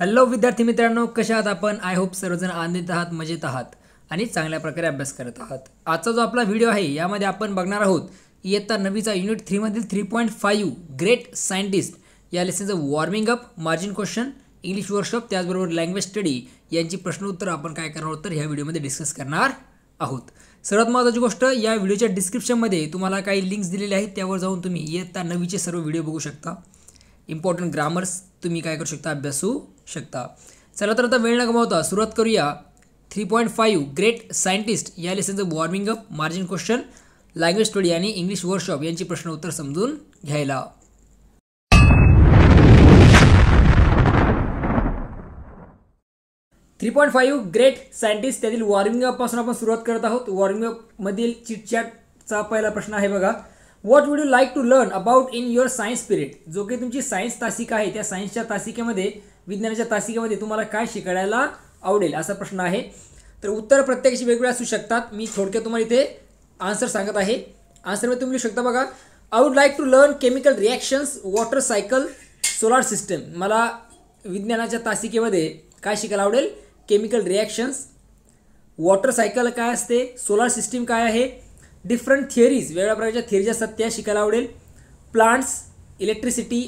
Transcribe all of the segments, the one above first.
Hello विद्यार्थी मित्रांनो कशा आहात आपण आय होप सर्वजण आनंदित आहात मजेत आहात आणि चांगल्या प्रकारे अभ्यास करत आहात आजचा जो आपला व्हिडिओ आहे यामध्ये आपण बघणार आहोत इयत्ता नवीचा युनिट थ्रीमधील three point five great scientist या लेसनचं warming up margin question English workshop त्याचबरोबर लँग्वेज स्टडी यांची प्रश्नोत्तर आपण काय करणार आहोत तर ह्या व्हिडिओमध्ये डिस्कस करणार आहोत सर्वात महत्त्वाची गोष्ट या व्हिडिओच्या डिस्क्रिप्शनमध्ये तुम्हाला काही लिंक्स दिलेले आहेत त्यावर जाऊन तुम्ही इयत्ता नवीचे सर्व व्हिडिओ बघू शकता इम्पॉर्टंट ग्रामर्स तुम्ही काय करू शकता अभ्यासू शकता चला तर आता वेळ न गमावता सुरुवात करूया three point five great scientist या लेसनचं warming up margin question language study आणि इंग्लिश वर्कशॉप यांची प्रश्न उत्तर समजून घ्यायला three point five great scientist त्यातील वॉर्मिंग पासून आपण सुरुवात करत आहोत वॉर्मिंग मधील चिटचॅटचा पहिला प्रश्न आहे बघा what would you like to learn about in your science period जो की तुमची सायन्स तासिका आहे त्या सायन्सच्या तासिकेमध्ये विज्ञानाच्या तासिकेमध्ये तुम्हाला काय शिकायला आवडेल असा प्रश्न आहे तर उत्तर प्रत्येकाशी वेगवेगळे असू शकतात मी थोडक्यात तुम्हाला इथे आन्सर सांगत आहे आन्सरमध्ये तुम्ही लिहू शकता बघा I would like to learn chemical reactions water cycle solar system मला विज्ञानाच्या तासिकेमध्ये काय शिकायला आवडेल केमिकल रिॲक्शन्स वॉटर सायकल काय असते सोलार सिस्टीम काय आहे डिफरंट थिअरीज वेगळ्या प्रकारच्या थिअरीज असतात त्या शिकायला आवडेल plants electricity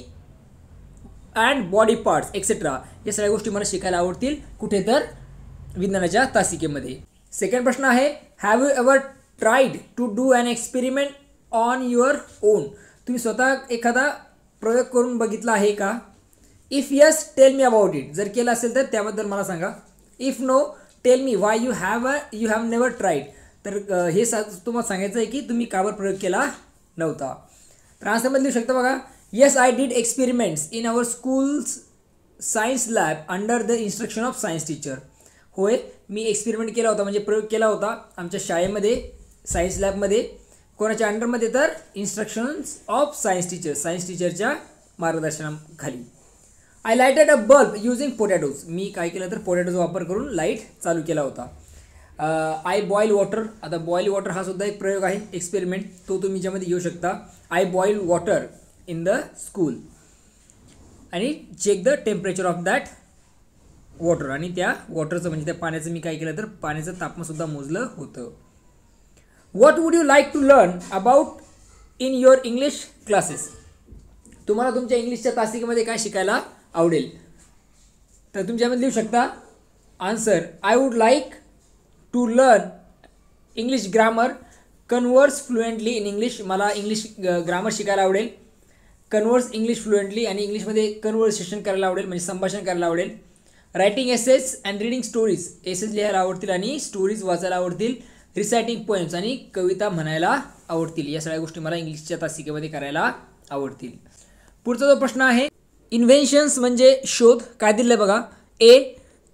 and body parts etcetera या सगळ्या गोष्टी मला शिकायला आवडतील कुठे तर विज्ञानाच्या तासिकेमध्ये सेकंड प्रश्न आहे have you ever tried to do an experiment on your own तुम्ही स्वतः एखादा प्रयोग करून बघितला आहे का if yes tell me about it जर केलं असेल तर त्याबद्दल मला सांगा if no tell me why you have a you have never tried तर हे सा तुम्हाला सांगायचं आहे की तुम्ही कावर प्रयोग केला नव्हता तर आन्सरमध्ये लिहू शकता बघा yes I did experiments in our schools science lab under the instruction of science teacher होय मी एक्सपेरिमेंट केला होता म्हणजे प्रयोग केला होता आमच्या शाळेमध्ये सायन्स लॅबमध्ये कोणाच्या अंडरमध्ये तर instructions of science teacher science टीचरच्या मार्गदर्शनाखाली I lighted a bulb using potatoes मी काय केलं तर पोटॅटोज वापर करून लाईट चालू केला होता आय बॉईल वॉटर आता बॉईल वॉटर हा सुद्धा एक प्रयोग आहे एक्सपेरिमेंट तो तुम्ही ज्यामध्ये येऊ शकता I boil water in the school आणि check the temperature of that water आणि त्या वॉटरचं म्हणजे त्या पाण्याचं मी काय केलं तर पाण्याचं तापमान सुद्धा मोजलं होतं what would you like to learn about in your English classes तुम्हाला तुमच्या इंग्लिशच्या तासिकेमध्ये काय शिकायला आवडेल तर तुमच्यामध्ये लिहू शकता answer I would like to learn English grammar converse fluently in English मला इंग्लिश ग्रामर शिकायला आवडेल कन्वर्स इंग्लिश फ्लुएंटली आणि इंग्लिशमध्ये कन्वर्सेशन करायला आवडेल म्हणजे संभाषण करायला आवडेल writing essays and reading stories essays लिहायला आवडतील आणि स्टोरीज वाचायला आवडतील रिसायटिंग पोएम्स आणि कविता म्हणायला आवडतील या सगळ्या गोष्टी मला इंग्लिशच्या तासिकेमध्ये करायला आवडतील पुढचा जो प्रश्न आहे इन्व्हेन्शन्स म्हणजे शोध काय दिलं बघा A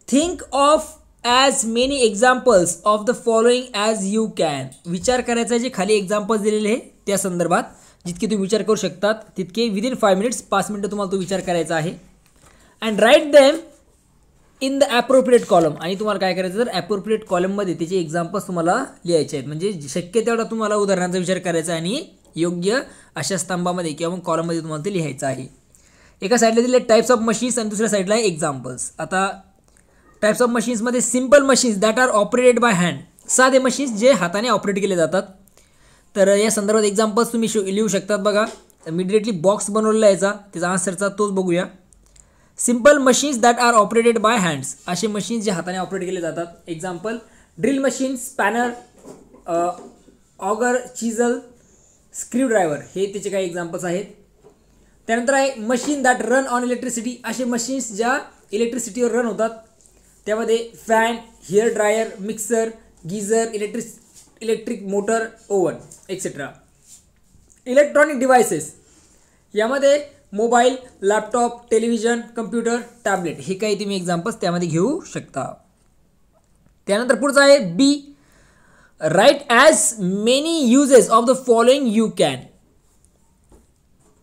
think of as many examples of the following as you can विचार करायचा जे खाली एक्झाम्पल्स दिलेले आहे त्या संदर्भात जितके तुम्ही विचार करू शकतात तितके विदिन फाय मिनिट्स पाच मिनटं तुम्हाला तो विचार करायचा आहे and write them in the appropriate column आणि तुम्हाला काय करायचं तर ॲप्रोप्रिएट कॉलममध्ये त्याचे एक्झाम्पल्स तुम्हाला लिहायचे आहेत म्हणजे शक्य तेवढा तुम्हाला उदाहरणाचा विचार करायचा आणि योग्य अशा स्तंभामध्ये किंवा मग कॉलममध्ये तुम्हाला ते लिहायचं आहे एका साईडला दिले टाईप्स ऑफ मशीन्स आणि दुसऱ्या साईडला आहे एक्झाम्पल्स आता टाईप्स ऑफ मशीन्समध्ये simple machines that are operated by hand साधे मशीन्स जे हाताने ऑपरेट केले जातात तर या संदर्भात एक्झाम्पल्स तुम्ही शो लिहू शकतात बघा इमिडिएटली बॉक्स बनवलेला याचा त्याचा आन्सरचा तोच बघूया simple machines that are operated by hands असे मशीन्स जे हाताने ऑपरेट केले जातात example drill machine spanner auger screw screwdriver हे त्याचे काही एक्झाम्पल्स आहेत त्यानंतर आहे machine that run on electricity असे मशीन्स ज्या इलेक्ट्रिसिटीवर रन होतात त्यामध्ये fan hair dryer mixer geyser electric electric motor oven etcetera electronic devices यामध्ये mobile laptop television computer tablet हे काही तुम्ही एक्झाम्पल्स त्यामध्ये घेऊ शकता त्यानंतर पुढचं आहे B write as many uses of the following you can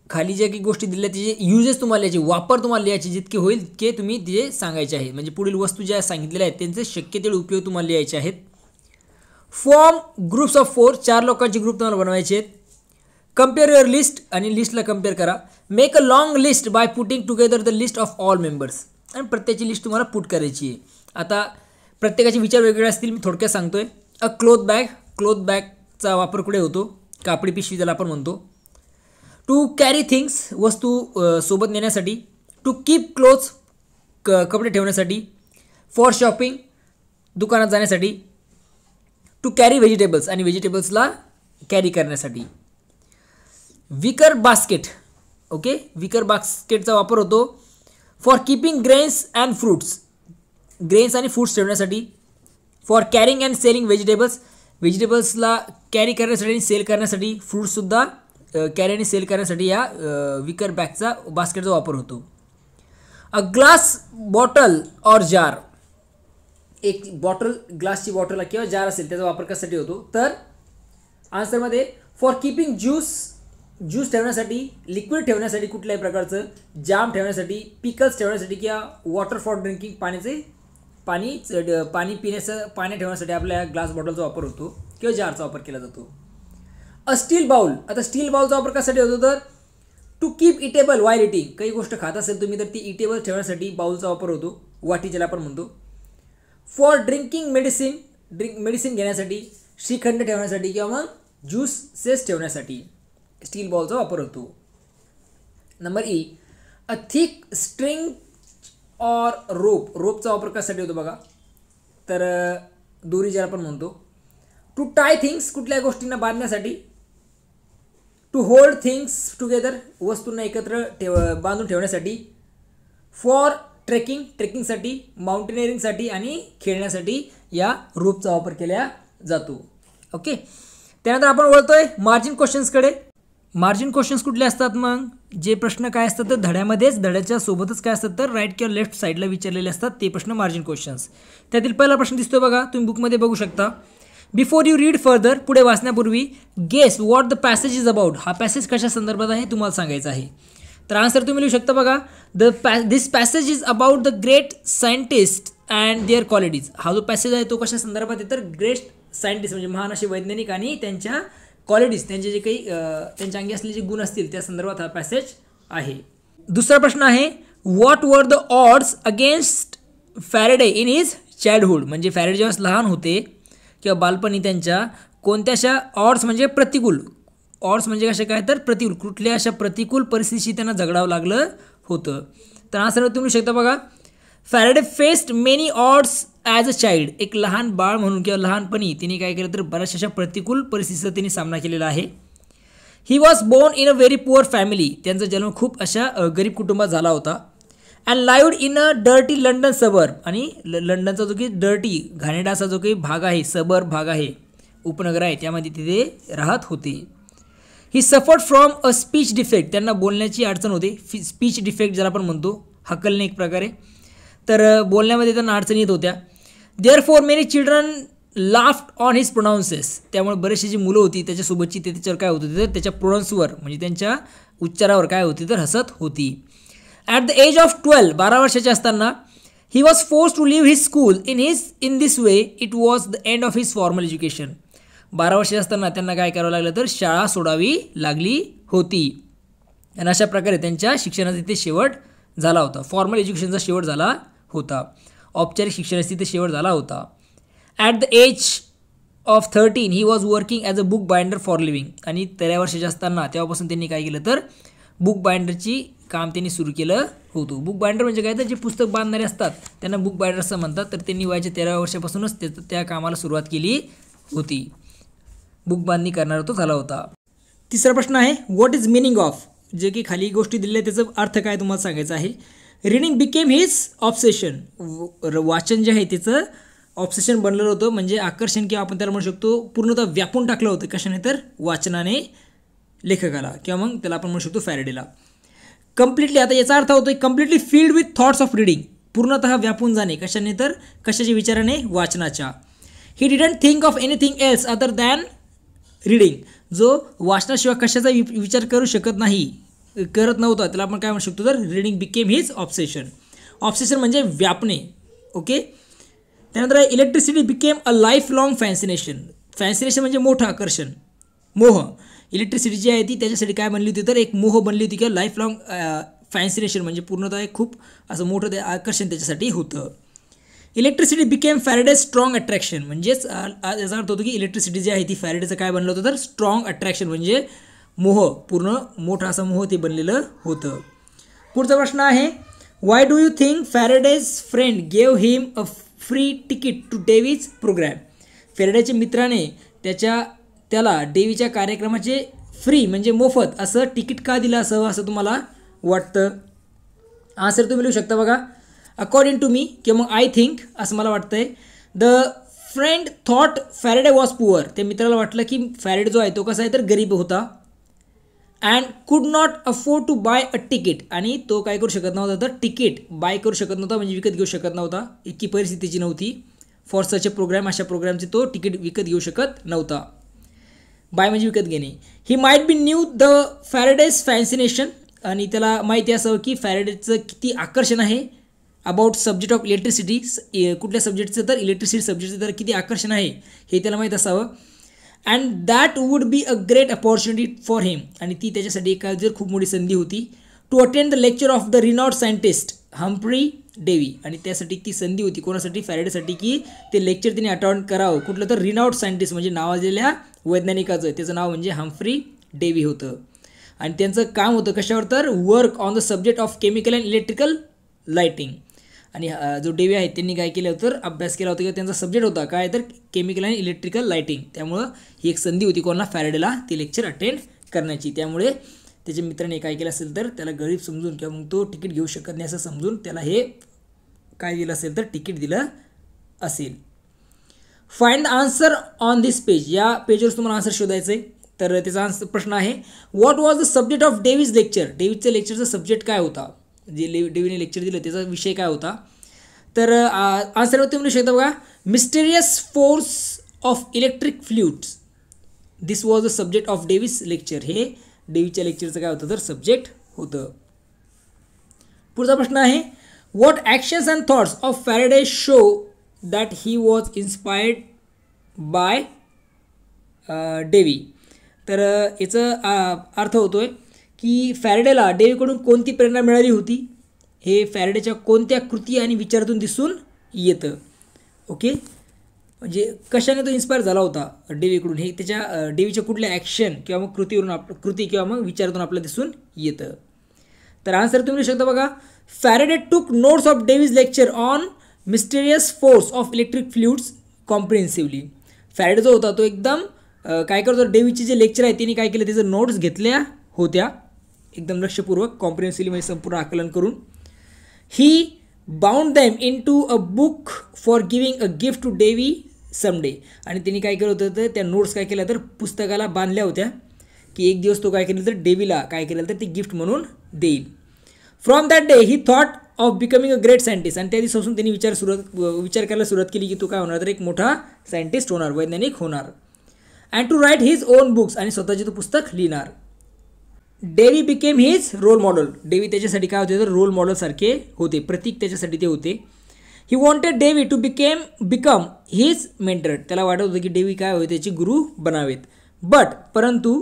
खाली ज्या काही गोष्टी दिल्या त्याचे युजेस तुम्हाला याचे वापर तुम्हाला लिहायचे जितके होईल ते तुम्ही ते सांगायचे आहे म्हणजे पुढील वस्तू ज्या सांगितलेल्या आहेत त्यांचे शक्य उपयोग तुम्हाला लिहायचे आहेत फॉर्म ग्रुप्स ऑफ फोर चार लोकांचे ग्रुप तुम्हाला बनवायचे आहेत कम्पेअर युअर लिस्ट आणि लिस्टला कम्पेअर करा make a long list by putting together the list of all members आणि प्रत्येकाची लिस्ट तुम्हाला पुट करायची आहे आता प्रत्येकाचे विचार वेगवेगळे असतील मी थोडक्यात सांगतो आहे अ क्लोथ बॅग क्लोथ बॅगचा वापर कुठे होतो कापडी पिशवी ज्याला आपण म्हणतो टू कॅरी थिंग्स वस्तू सोबत नेण्यासाठी टू कीप क्लोथ क कपडे ठेवण्यासाठी फॉर शॉपिंग दुकानात जाण्यासाठी टू कॅरी व्हेजिटेबल्स आणि व्हेजिटेबल्सला कॅरी करण्यासाठी विकर बास्केट ओके विकर बास्केटचा वापर होतो for keeping grains and fruits grains आणि फ्रूट्स ठेवण्यासाठी for carrying and selling vegetables व्हेजिटेबल्सला कॅरी करण्यासाठी आणि सेल करण्यासाठी फ्रूट्ससुद्धा कॅरी आणि सेल करण्यासाठी या विकर बॅगचा बास्केटचा वापर होतो अ ग्लास बॉटल और जार एक बॉटल ग्लासची बॉटल किंवा जार असेल त्याचा वापर कशासाठी होतो तर आन्सरमध्ये फॉर कीपिंग ज्यूस ज्यूस ठेवण्यासाठी लिक्विड ठेवण्यासाठी कुठल्याही प्रकारचं जाम ठेवण्यासाठी पिकल्स ठेवण्यासाठी किंवा वॉटर फॉर ड्रिंकिंग पाण्याचे पाणी पाणी पिण्याचं पाणी ठेवण्यासाठी आपल्या ग्लास बॉटलचा वापर होतो किंवा जारचा वापर केला जातो अ स्टील बाउल आता स्टील बाउलचा वापर कशासाठी होतो तर to keep eatable wire eating काही गोष्ट खात असेल तुम्ही तर ती इटेबल ठेवण्यासाठी बाउलचा वापर होतो वाटी ज्याला आपण म्हणतो for drinking medicine drink medicine घेण्यासाठी श्रीखंड ठेवण्यासाठी किंवा मग ज्यूस सेस ठेवण्यासाठी स्टील बॉलचा वापर होतो number E a thick string or rope रोपचा वापर कशासाठी होतो बघा तर दोरी ज्याला आपण म्हणतो टू टाय थिंग्स कुठल्या गोष्टींना बांधण्यासाठी टू होल्ड थिंग्स टुगेदर वस्तूंना एकत्र ठेव बांधून ठेवण्यासाठी फॉर ट्रेकिंग ट्रेकिंगसाठी माउंटेनिअरिंगसाठी आणि खेळण्यासाठी या रोपचा वापर केला जातो ओके त्यानंतर आपण वळतोय मार्जिन क्वेश्चन्सकडे मार्जिन क्वेश्चन्स कुठले असतात मग जे प्रश्न काय असतात तर धड्यामध्येच धड्याच्या सोबतच काय असतात तर राईट किंवा लेफ्ट साईडला विचारलेले असतात ते प्रश्न मार्जिन क्वेश्चन्स त्यातील पहिला प्रश्न दिसतो बघा तुम्ही बुकमध्ये बघू शकता बिफोर यू रीड फर्दर पुढे वाचण्यापूर्वी guess what the passage is about हा पॅसेज कशा संदर्भात आहे तुम्हाला सांगायचं आहे तर आन्सर तुम्ही लिहू शकता बघा द पॅ this passage is about the great scientist and their qualities हा जो पॅसेज आहे तो कशा संदर्भात आहे तर ग्रेट सायंटिस्ट म्हणजे महान असे वैज्ञानिक आणि त्यांच्या क्वालिटीज त्यांचे जे काही त्यांच्या अंगी असलेले जे गुण असतील त्या संदर्भात हा पॅसेज आहे दुसरा प्रश्न आहे what were the odds against Faraday in his childhood म्हणजे फॅरेडे जेव्हा लहान होते किंवा बालपणी त्यांच्या कोणत्याशा ऑड्स म्हणजे प्रतिकूल ऑर्स म्हणजे कसे काय तर प्रतिकूल कुठल्या अशा प्रतिकूल परिस्थितीशी त्यांना झगडावं लागलं होतं तर हा सर्व तुम्ही शकता बघा Faraday faced many odds as a child एक लहान बाळ म्हणून किंवा लहानपणी तिने काय केलं तर बऱ्याचशा अशा प्रतिकूल परिस्थितीचा तिने सामना केलेला आहे he was born in a very poor family त्यांचा जन्म खूप अशा गरीब कुटुंबात झाला होता and lived in a dirty London suburb आणि ल लंडनचा जो की डर्टी घाणेडाचा जो काही भाग आहे सबर्ब भाग आहे उपनगर आहे त्यामध्ये तिथे राहत होते he suffered from a speech defect त्यांना बोलण्याची अडचण होते स्पीच डिफेक्ट जर आपण म्हणतो हकलने एक प्रकारे तर बोलण्यामध्ये त्यांना अडचणी येत होत्या therefore many children laughed on his pronounces त्यामुळे बरेचशी जी मुलं होती त्याच्यासोबतची ते त्याच्यावर काय होत होती तर त्याच्या प्रोनाऊन्सवर म्हणजे त्यांच्या उच्चारावर काय होती तर हसत होती at the age of twelve बारा वर्षाचे असताना he was force to leave his school in his in this way it was the end of his formal education बारा वर्षे असताना त्यांना काय करावं लागलं तर शाळा सोडावी लागली होती आणि अशा प्रकारे त्यांच्या शिक्षणाचा तिथे शेवट झाला होता फॉर्मल एज्युकेशनचा शेवट झाला होता औपचारिक शिक्षणाचा तिथे शेवट झाला होता at the age of thirteen he was working as a book binder for living आणि तेरा वर्षाचे असताना तेव्हापासून त्यांनी काय केलं तर बुक बाइंडरची काम त्यांनी सुरू केलं होतं बुक बाइंडर म्हणजे काय तर जे पुस्तक बांधणारे असतात त्यांना बुक बाइंडर असं म्हणतात तर त्यांनी वयाच्या तेरा वर्षापासूनच त्या कामाला सुरुवात केली होती बुक बांधणी करणारा तो झाला होता तिसरा प्रश्न आहे व्हॉट इज मिनिंग ऑफ जे की खाली गोष्टी दिलेल्या त्याचा अर्थ काय तुम्हाला सांगायचं आहे रिडिंग बिकेम हिज ऑब्सेशन वाचन जे आहे त्याचं ऑब्सेशन बनलेलं होतं म्हणजे आकर्षण किंवा आपण त्याला म्हणू शकतो पूर्णतः व्यापून टाकलं होतं कशाने तर वाचनाने लेखकाला किंवा मग त्याला आपण म्हणू शकतो फॅरेडेला कम्प्लिटली आता याचा अर्थ होतो completely filled with thoughts of reading पूर्णतः व्यापून जाणे कशाने तर कशाच्या विचाराने वाचनाच्या he didn't think of anything else other than reading जो वाचनाशिवाय कशाचा विचार करू शकत नाही करत नव्हता त्याला आपण काय म्हणू शकतो तर reading became his obsession obsession म्हणजे व्यापणे ओके त्यानंतर electricity became a life long fascination fascination म्हणजे मोठं आकर्षण मोह इलेक्ट्रिसिटी जी आहे ती त्याच्यासाठी काय बनली होती तर एक मोह बनली होती किंवा लाईफ लाँग फॅन्सिनेशन म्हणजे पूर्णतः खूप असं मोठं ते आकर्षण त्याच्यासाठी होतं electricity became Faraday's strong attraction म्हणजेच याचा अर्थ होतो की इलेक्ट्रिसिटी जी आहे ती फॅरेडेचं काय बनलं होतं तर स्ट्रॉंग अट्रॅक्शन म्हणजे मोह पूर्ण मोठा असा मोह ते बनलेलं होतं पुढचा प्रश्न आहे why do you think Faraday's friend gave him a free ticket to Davy's program फेरड्याच्या मित्राने त्याच्या त्याला डेवीच्या कार्यक्रमाचे फ्री म्हणजे मोफत असं तिकीट का दिलं असं असं तुम्हाला वाटतं आन्सर तुम्ही लिहू शकता बघा अकॉर्डिंग टू मी किंवा मग आय थिंक असं मला वाटतं आहे the friend thought Faraday was poor त्या मित्राला वाटलं की फॅरेडे जो आहे तो कसा आहे तर गरीब होता and could not afford to buy a ticket आणि तो काय करू शकत नव्हता तर तिकीट बाय करू शकत नव्हता म्हणजे विकत घेऊ शकत नव्हता इतकी परिस्थितीची नव्हती फॉर सच प्रोग्राम अशा प्रोग्रामचे तो तिकीट विकत घेऊ शकत नव्हता बाय म्हणजे विकत घेणे he might be knew the Faraday's fascination आणि त्याला माहिती असावं की फॅरेडेजचं किती आकर्षण आहे अबाउट सब्जेक्ट ऑफ इलेक्ट्रिसिटी कुठल्या सब्जेक्टचं तर इलेक्ट्रिसिटी सब्जेक्टचं तर किती आकर्षण आहे हे त्याला माहीत असावं and that would be a great opportunity for him आणि ती त्याच्यासाठी एका जर खूप मोठी संधी होती to attend the lecture of the renowned scientist Humphry Davy आणि त्यासाठी ती संधी होती कोणासाठी फॅरेडेसाठी की ते लेक्चर तिने अटेंड करावं कुठलं तर रिनॉट सायंटिस्ट म्हणजे नावाजलेल्या वैज्ञानिकाचं त्याचं नाव म्हणजे हम्फ्री डेवी होतं आणि त्यांचं काम होतं कशावर तर work on the subject of chemical and electrical lighting आणि जो डेवी आहेत त्यांनी काय केलं तर अभ्यास केला होता किंवा त्यांचा सब्जेक्ट होता काय तर केमिकल आणि इलेक्ट्रिकल लायटिंग त्यामुळं ही एक संधी होती कोणाला फॅरेडेला ते लेक्चर अटेंड करण्याची त्यामुळे त्याच्या मित्राने काय केलं असेल तर त्याला गरीब समजून किंवा मग तो तिकीट घेऊ शकत नाही असं समजून त्याला हे काय दिलं असेल तर तिकीट दिलं असेल find the answer on this page या पेजवर तुम्हाला आन्सर शोधायचं आहे तर त्याचा आन्सर प्रश्न आहे what was the subject of Davy's lecture डेव्हिजच्या लेक्चरचा सब्जेक्ट काय होता जे ले डेव्हिने लेक्चर दिलं त्याचा विषय काय होता तर आन्सर तुम्ही म्हणू शकता बघा mysterious force of electric fluids this was the subject of Davy's lecture हे डेव्हिसच्या लेक्चरचं काय होतं तर सब्जेक्ट होतं पुढचा प्रश्न आहे what actions and thoughts of Faraday show that he was inspired by Davy तर याचं अर्थ होतो आहे की फॅरडेला डेवीकडून कोणती प्रेरणा मिळाली होती हे फॅरडेच्या कोणत्या कृती आणि विचारातून दिसून येतं ओके म्हणजे कशाने तो इन्स्पायर झाला होता डेवीकडून हे त्याच्या डेवीच्या कुठल्या ॲक्शन किंवा मग कृतीवरून आप कृती किंवा मग विचारातून आपल्याला दिसून येतं तर आन्सर तुम्ही लिहू शकता बघा Faraday took notes of Davy's lecture on mysterious force of electric fluids comprehensively Faraday जो होता तो एकदम काय करतो डेवीचे जे लेक्चर आहे त्यांनी काय केलं त्याचं नोट्स घेतल्या होत्या एकदम लक्षपूर्वक कॉम्प्रिहेन्सिव्हली म्हणजे संपूर्ण आकलन करून he bound them into a book for giving a gift to Davy someday आणि त्यांनी काय केलं होतं तर त्या नोट्स काय केल्या तर पुस्तकाला बांधल्या होत्या की एक दिवस तो काय केलं तर डेवीला काय केलं तर ती गिफ्ट म्हणून देईल from that day he thought of becoming a great scientist आणि त्या दिवसापासून त्यांनी विचार सुरुवात विचार करायला सुरुवात केली की तो काय होणार तर एक मोठा सायंटिस्ट होणार वैज्ञानिक होणार and to write his own books आणि स्वतःचे तो पुस्तक लिहिणार Davy became his role model Davy त्याच्यासाठी काय होते तर रोल मॉडेलसारखे होते प्रतीक त्याच्यासाठी ते होते he wanted Davy to became become his mentor त्याला वाटत होतं की डेवी काय होते त्याची गुरु बनावेत बट परंतु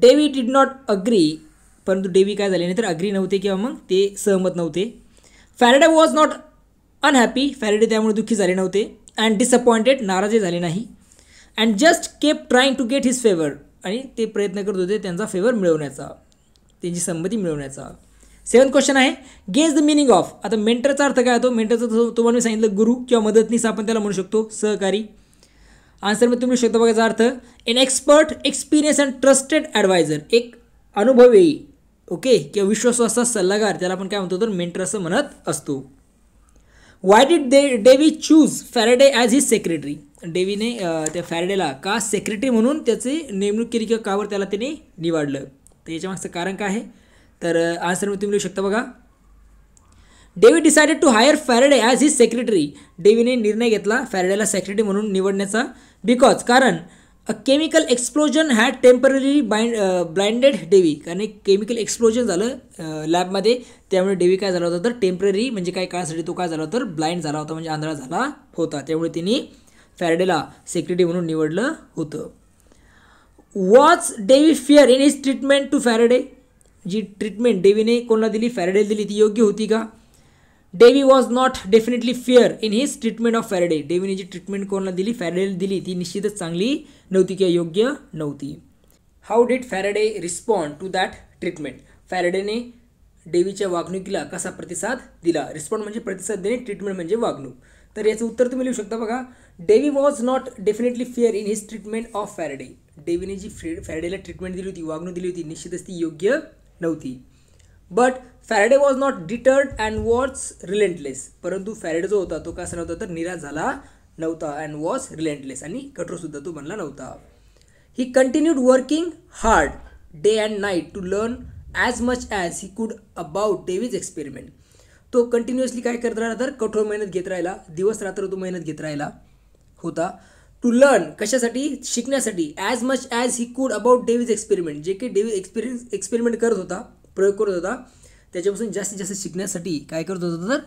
डेवी डिड नॉट अग्री परंतु डेवी काय झाले नाही तर अग्री नव्हते किंवा मग ते सहमत नव्हते Faraday was not unhappy Faraday त्यामुळे दुःखी झाले नव्हते अँड डिसअपॉइंटेड नाराजे झाले नाही and just kept trying to get his favour आणि ते प्रयत्न करत होते त्यांचा फेवर मिळवण्याचा त्यांची संमती मिळवण्याचा सेवन क्वेश्चन आहे गेज द मिनिंग ऑफ आता मेंटरचा अर्थ काय होतो मेंटरचा तुम्हाला मी सांगितलं गुरु किंवा मदतनीस आपण त्याला म्हणू शकतो सहकारी आन्सर मी तुम्ही शकता बघायचा अर्थ an expert experience and trusted advisor एक अनुभवी ओके किंवा विश्वासू असा सल्लागार त्याला आपण काय म्हणतो तर मेंटर असं म्हणत असतो why did the Davy choose Faraday as his secretary डेवीने त्या फॅरडेला का सेक्रेटरी म्हणून त्याची नेमणूक केली किंवा कावर त्याला त्यांनी निवडलं तर याच्यामागचं कारण काय आहे तर आन्सर तुम्ही लिहू शकता बघा David decided to hire Faraday as his secretary डेवीने निर्णय घेतला फॅरडेला सेक्रेटरी म्हणून निवडण्याचा बिकॉज कारण a chemical explosion had temporary bind blinded Davy कारण केमिकल एक्सप्लोजन झालं लॅबमध्ये त्यामुळे डेवी काय झाला होता तर टेम्पररी म्हणजे काही काळासाठी तो काय झाला होता तर ब्लाइंड झाला होता म्हणजे आंधळा झाला होता त्यामुळे तिने फॅरडेला सेक्रेटरी म्हणून निवडलं होतं was Davy fair in his treatment to Faraday जी ट्रीटमेंट डेवीने कोणाला दिली फॅरडेला दिली ती योग्य होती का Davy was not definitely fair in his treatment of Faraday डेवीने जी ट्रीटमेंट कोणाला दिली फॅरडेला दिली ती निश्चितच चांगली नव्हती किंवा योग्य नव्हती how did Faraday respond to that treatment फॅरडेने डेवीच्या वागणुकीला कसा प्रतिसाद दिला रिस्पॉन्ड म्हणजे प्रतिसाद देणे ट्रीटमेंट म्हणजे वागणूक तर याचं उत्तर तुम्ही लिहू शकता बघा Davy was not definitely fair in his treatment of Faraday डेवीने जी फ्रेड फॅरडेला ट्रीटमेंट दिली होती वागणूक दिली होती निश्चितच ती योग्य नव्हती but Faraday was not deterred and was relentless परंतु फॅरडे जो होता तो कसा नव्हता तर निराश झाला नव्हता अँड वॉज रिलेंटलेस आणि कठोरसुद्धा तो बनला नव्हता he continued working hard day and night to learn as much as he could about Davy's experiment तो कंटिन्युअसली काय करत राहिला तर कठोर मेहनत घेत राहिला दिवस रात्र तो मेहनत घेत राहिला होता टू लर्न कशासाठी शिकण्यासाठी as much as he could about Davy's experiment जे काही डेव्हिज एक्सपिरियन्स एक्सपेरिमेंट करत होता प्रयोग करत होता त्याच्यापासून जास्तीत जास्त शिकण्यासाठी काय करत होता तर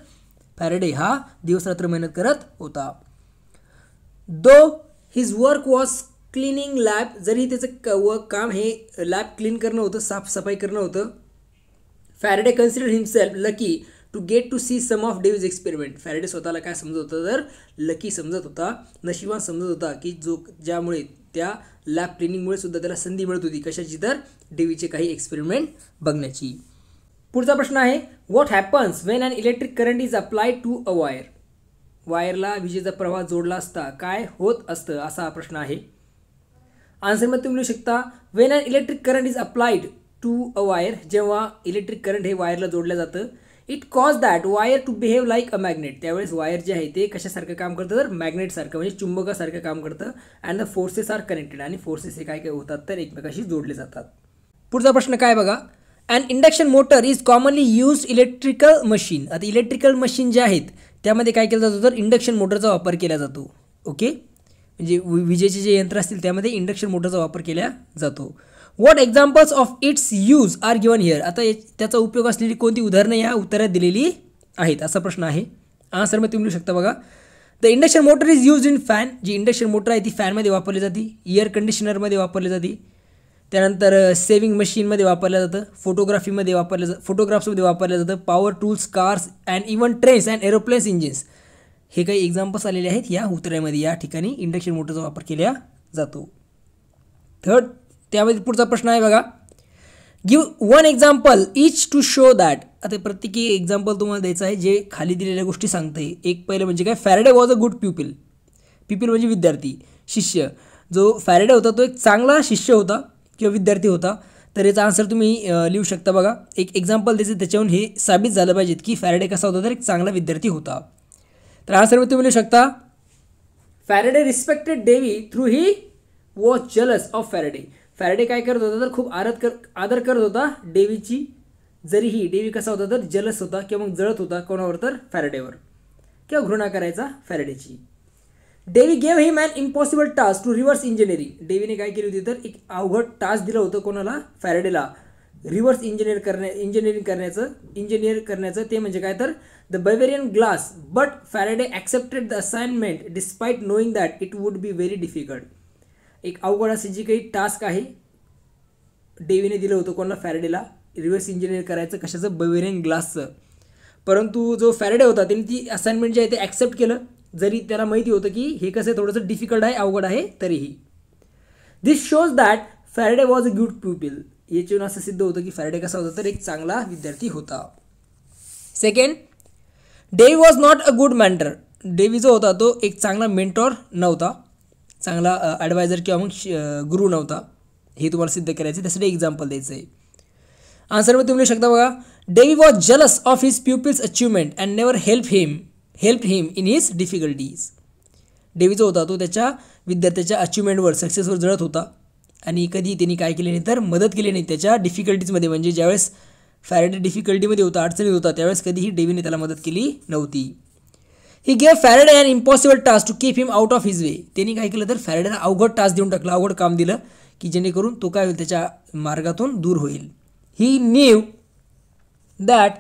फॅरेडे हा दिवस रात्र मेहनत करत होता though his work was cleaning lab जरी त्याचं व काम हे लॅब क्लीन करणं होतं साफसफाई करणं होतं Faraday consider himself lucky to get to see some of Davy's experiment फॅरेडे स्वतःला काय समजत होतं तर लकी समजत होता नशिबान समजत होता की जो ज्यामुळे त्या लॅब क्लिनिंगमुळे सुद्धा त्याला संधी मिळत होती कशाची तर डेवीचे काही एक्सपेरिमेंट बघण्याची पुढचा प्रश्न आहे what happens when an electric current is apply to a wire वायरला विजेचा प्रवाह जोडला असता काय होत असतं असा हा प्रश्न आहे आन्सरमध्ये तुम्ही लिहू शकता when an electric current is applied to a wire जेव्हा इलेक्ट्रिक करंट हे वायरला जोडलं जातं it cause that wire to behave like a magnet त्यावेळेस वायर जे आहे ते कशासारखं काम करतं तर मॅग्नेटसारखं म्हणजे चुंबकासारखं काम करतं and the forces are connected आणि फोर्सेस हे काय काय होतात तर एकमेकाशी जोडले जातात पुढचा प्रश्न काय बघा an induction motor is commonly use electrical machine आता इलेक्ट्रिकल मशीन जे आहेत त्यामध्ये काय केलं जातं तर इंडक्शन मोटरचा वापर केला जातो ओके म्हणजे विजेचे जे यंत्र असतील त्यामध्ये इंडक्शन मोटरचा वापर केला जातो what examples of its use are given here आता त्याचा उपयोग असलेली कोणती उदाहरणं या उत्तरात दिलेली आहेत असा प्रश्न आहे आन्सर मग तुम्ही लिहू शकता बघा the induction motor is use in fan जी इंडक्शन मोटर आहे ती फॅनमध्ये वापरली जाते एअर कंडिशनरमध्ये वापरली जाते त्यानंतर सेविंग uh, मशीनमध्ये वापरलं जातं फोटोग्राफीमध्ये वापरलं जातं फोटोग्राफ्समध्ये वापरलं जातं power tools cars and even trains and aeroplanes engines हे काही एक्झाम्पल्स आलेले आहेत या उतऱ्यामध्ये या ठिकाणी इंडक्शन मोटरचा वापर केला जातो थर्ड त्यामध्ये पुढचा प्रश्न आहे बघा give one example each to show that आता प्रत्येकी एक्झाम्पल तुम्हाला द्यायचं आहे जे खाली दिलेल्या गोष्टी सांगते एक पहिलं म्हणजे काय Faraday was a good pupil pupil म्हणजे विद्यार्थी शिष्य जो फॅरेडे होता तो एक चांगला शिष्य होता किंवा विद्यार्थी होता तर याचा आन्सर तुम्ही लिहू शकता बघा एक एक्झाम्पल द्यायचं त्याच्यावरून हे साबित झालं पाहिजेत की फॅरेडे कसा होता तर एक चांगला विद्यार्थी होता तर आन्सर तुम्ही लिहू शकता Faraday respected Davy though he was jealous of Faraday Faraday काय करत होता तर खूप आरत कर आदर करत होता डेवीची जरीही डेवी कसा होता तर जलस होता किंवा मग जळत होता कोणावर तर फॅरडेवर किंवा घृणा करायचा फॅरडेची Davy gave him an impossible task to reverse engineering डेवीने काय केली होती तर एक अवघड टास्क दिलं होतं कोणाला फॅरडेला रिव्हर्स इंजिनिअर करण्या इंजिनिअरिंग करण्याचं इंजिनिअर करण्याचं ते म्हणजे काय तर the Bavarian glass but Faraday accepted the assignment despite knowing that it would be very difficult एक अवघड असे जी काही टास्क आहे डेवीने दिलं होतं कोणाला फॅरेडेला रिव्हर्स इंजिनिअर करायचं कशाचं बवेरियन ग्लासचं परंतु जो फॅरेडे होता त्यांनी ती असाइनमेंट जी आहे ते ॲक्सेप्ट केलं जरी त्याला माहिती होतं की हे कसं थोडंसं डिफिकल्ट आहे अवघड आहे तरीही this shows that Faraday was a good pupil याच्यावर असं सिद्ध होतं की फॅरेडे कसा होता तर एक चांगला विद्यार्थी होता second Davy was not a good mentor Davy जो होता तो एक चांगला मेंटॉर नव्हता चांगला ॲडवायझर किंवा मग गुरु नव्हता हे तुम्हाला सिद्ध करायचं त्यासाठी एक्झाम्पल द्यायचं आहे आन्सरमध्ये तुम्ही लिहू शकता बघा Davy was jealous of his pupil's achievement and never help him help him in his difficulties Davy जो होता तो त्याच्या विद्यार्थ्याच्या अचीवमेंटवर सक्सेसवर जळत होता आणि कधी त्यांनी काय केले नाही तर मदत केली नाही त्याच्या डिफिकल्टीजमध्ये म्हणजे ज्यावेळेस फॅरेडे डिफिकल्टीमध्ये होता अडचणीत होता त्यावेळेस कधीही डेवीने त्याला मदत केली नव्हती he gave Faraday an impossible task to keep him out of his way त्यांनी काय केलं तर फॅरेडेला अवघड टास्क देऊन टाकलं अवघड काम दिलं की जेणेकरून तो काय होईल त्याच्या मार्गातून दूर होईल he knew that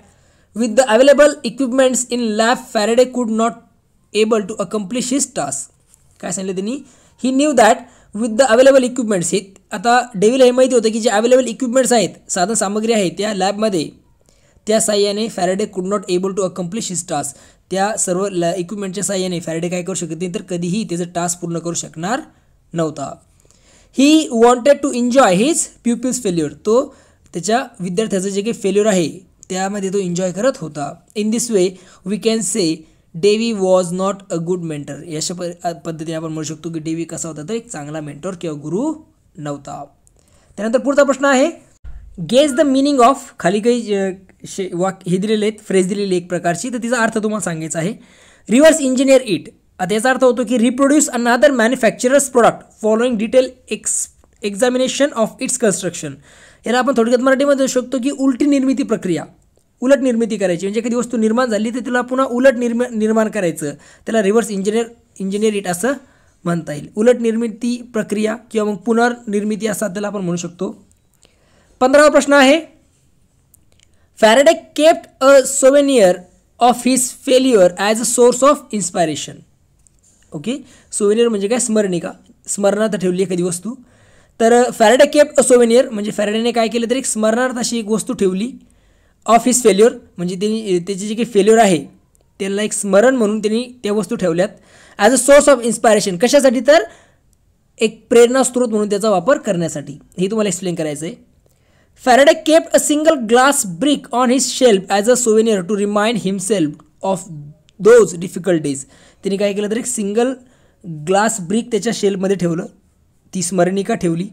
with the available equipments in lab Faraday could not able to accomplish his task काय सांगितलं त्यांनी he knew that with the available equipments हे आता डेव्हिला हे माहिती होतं की जे अवेलेबल इक्विपमेंट्स आहेत साधन सामग्री आहे त्या लॅबमध्ये त्या साह्याने Faraday could not able to accomplish his task सर्व ल इक्विपमेंट साह्याने फॅरडे काय करू शकत नहीं तो कभी ही टास्क पूर्ण करू शकणार नौता he wanted to enjoy his pupil's failure तो त्याच्या विद्यार्थ्याचं जे काही फेल्युअर आहे त्यामध्ये तो एन्जॉय करत होता in this way we can say Davy was not a good mentor अशा पद्धति पद्धतीने आपण म्हणू शकतो डेवी कसा होता तो एक चांगला मेंटर कि गुरु नव्हता त्यानंतर पुढचा प्रश्न आहे गेस द मीनिंग ऑफ खाली कहीं शे वाक हे दिलेले आहेत फ्रेज दिलेली एक प्रकारची तर तिचा अर्थ तुम्हाला सांगायचा आहे रिव्हर्स इंजिनियर इट आता याचा अर्थ होतो की reproduce another manufacturer's product following detail ex examination of its construction याला आपण थोडक्यात मराठीमध्ये शकतो की उलटी निर्मिती प्रक्रिया उलट निर्मिती करायची म्हणजे एखादी वस्तू निर्माण झाली तर तिला पुन्हा उलट निर्म निर्माण करायचं त्याला रिव्हर्स इंजिनियर इंजिनियर इट असं म्हणता येईल उलट निर्मिती प्रक्रिया किंवा मग पुनर्निर्मिती असा त्याला आपण म्हणू शकतो पंधरावा प्रश्न आहे Faraday kept a souvenir of his failure as a source of inspiration okay souvenir म्हणजे काय स्मरणिका स्मरणार्थ ठेवली एखादी वस्तू तर फॅरेडे केप्ट अ सोवेनियर म्हणजे फॅरेडेने काय केलं तर एक स्मरणार्थ अशी एक वस्तू ठेवली ऑफ हिज फेल्युअर म्हणजे त्यांनी त्याचे जे काही फेल्युअर आहे त्यांना एक स्मरण म्हणून त्यांनी त्या वस्तू ठेवल्यात as a source of inspiration कशासाठी तर एक प्रेरणास्त्रोत म्हणून त्याचा वापर करण्यासाठी हे तुम्हाला एक्सप्लेन करायचं आहे Faraday kept a single glass brick on his shelf as a souvenir to remind himself of those difficulties त्यांनी काय केलं तर एक सिंगल ग्लास ब्रिक त्याच्या शेल्फमध्ये ठेवलं ती स्मरणिका ठेवली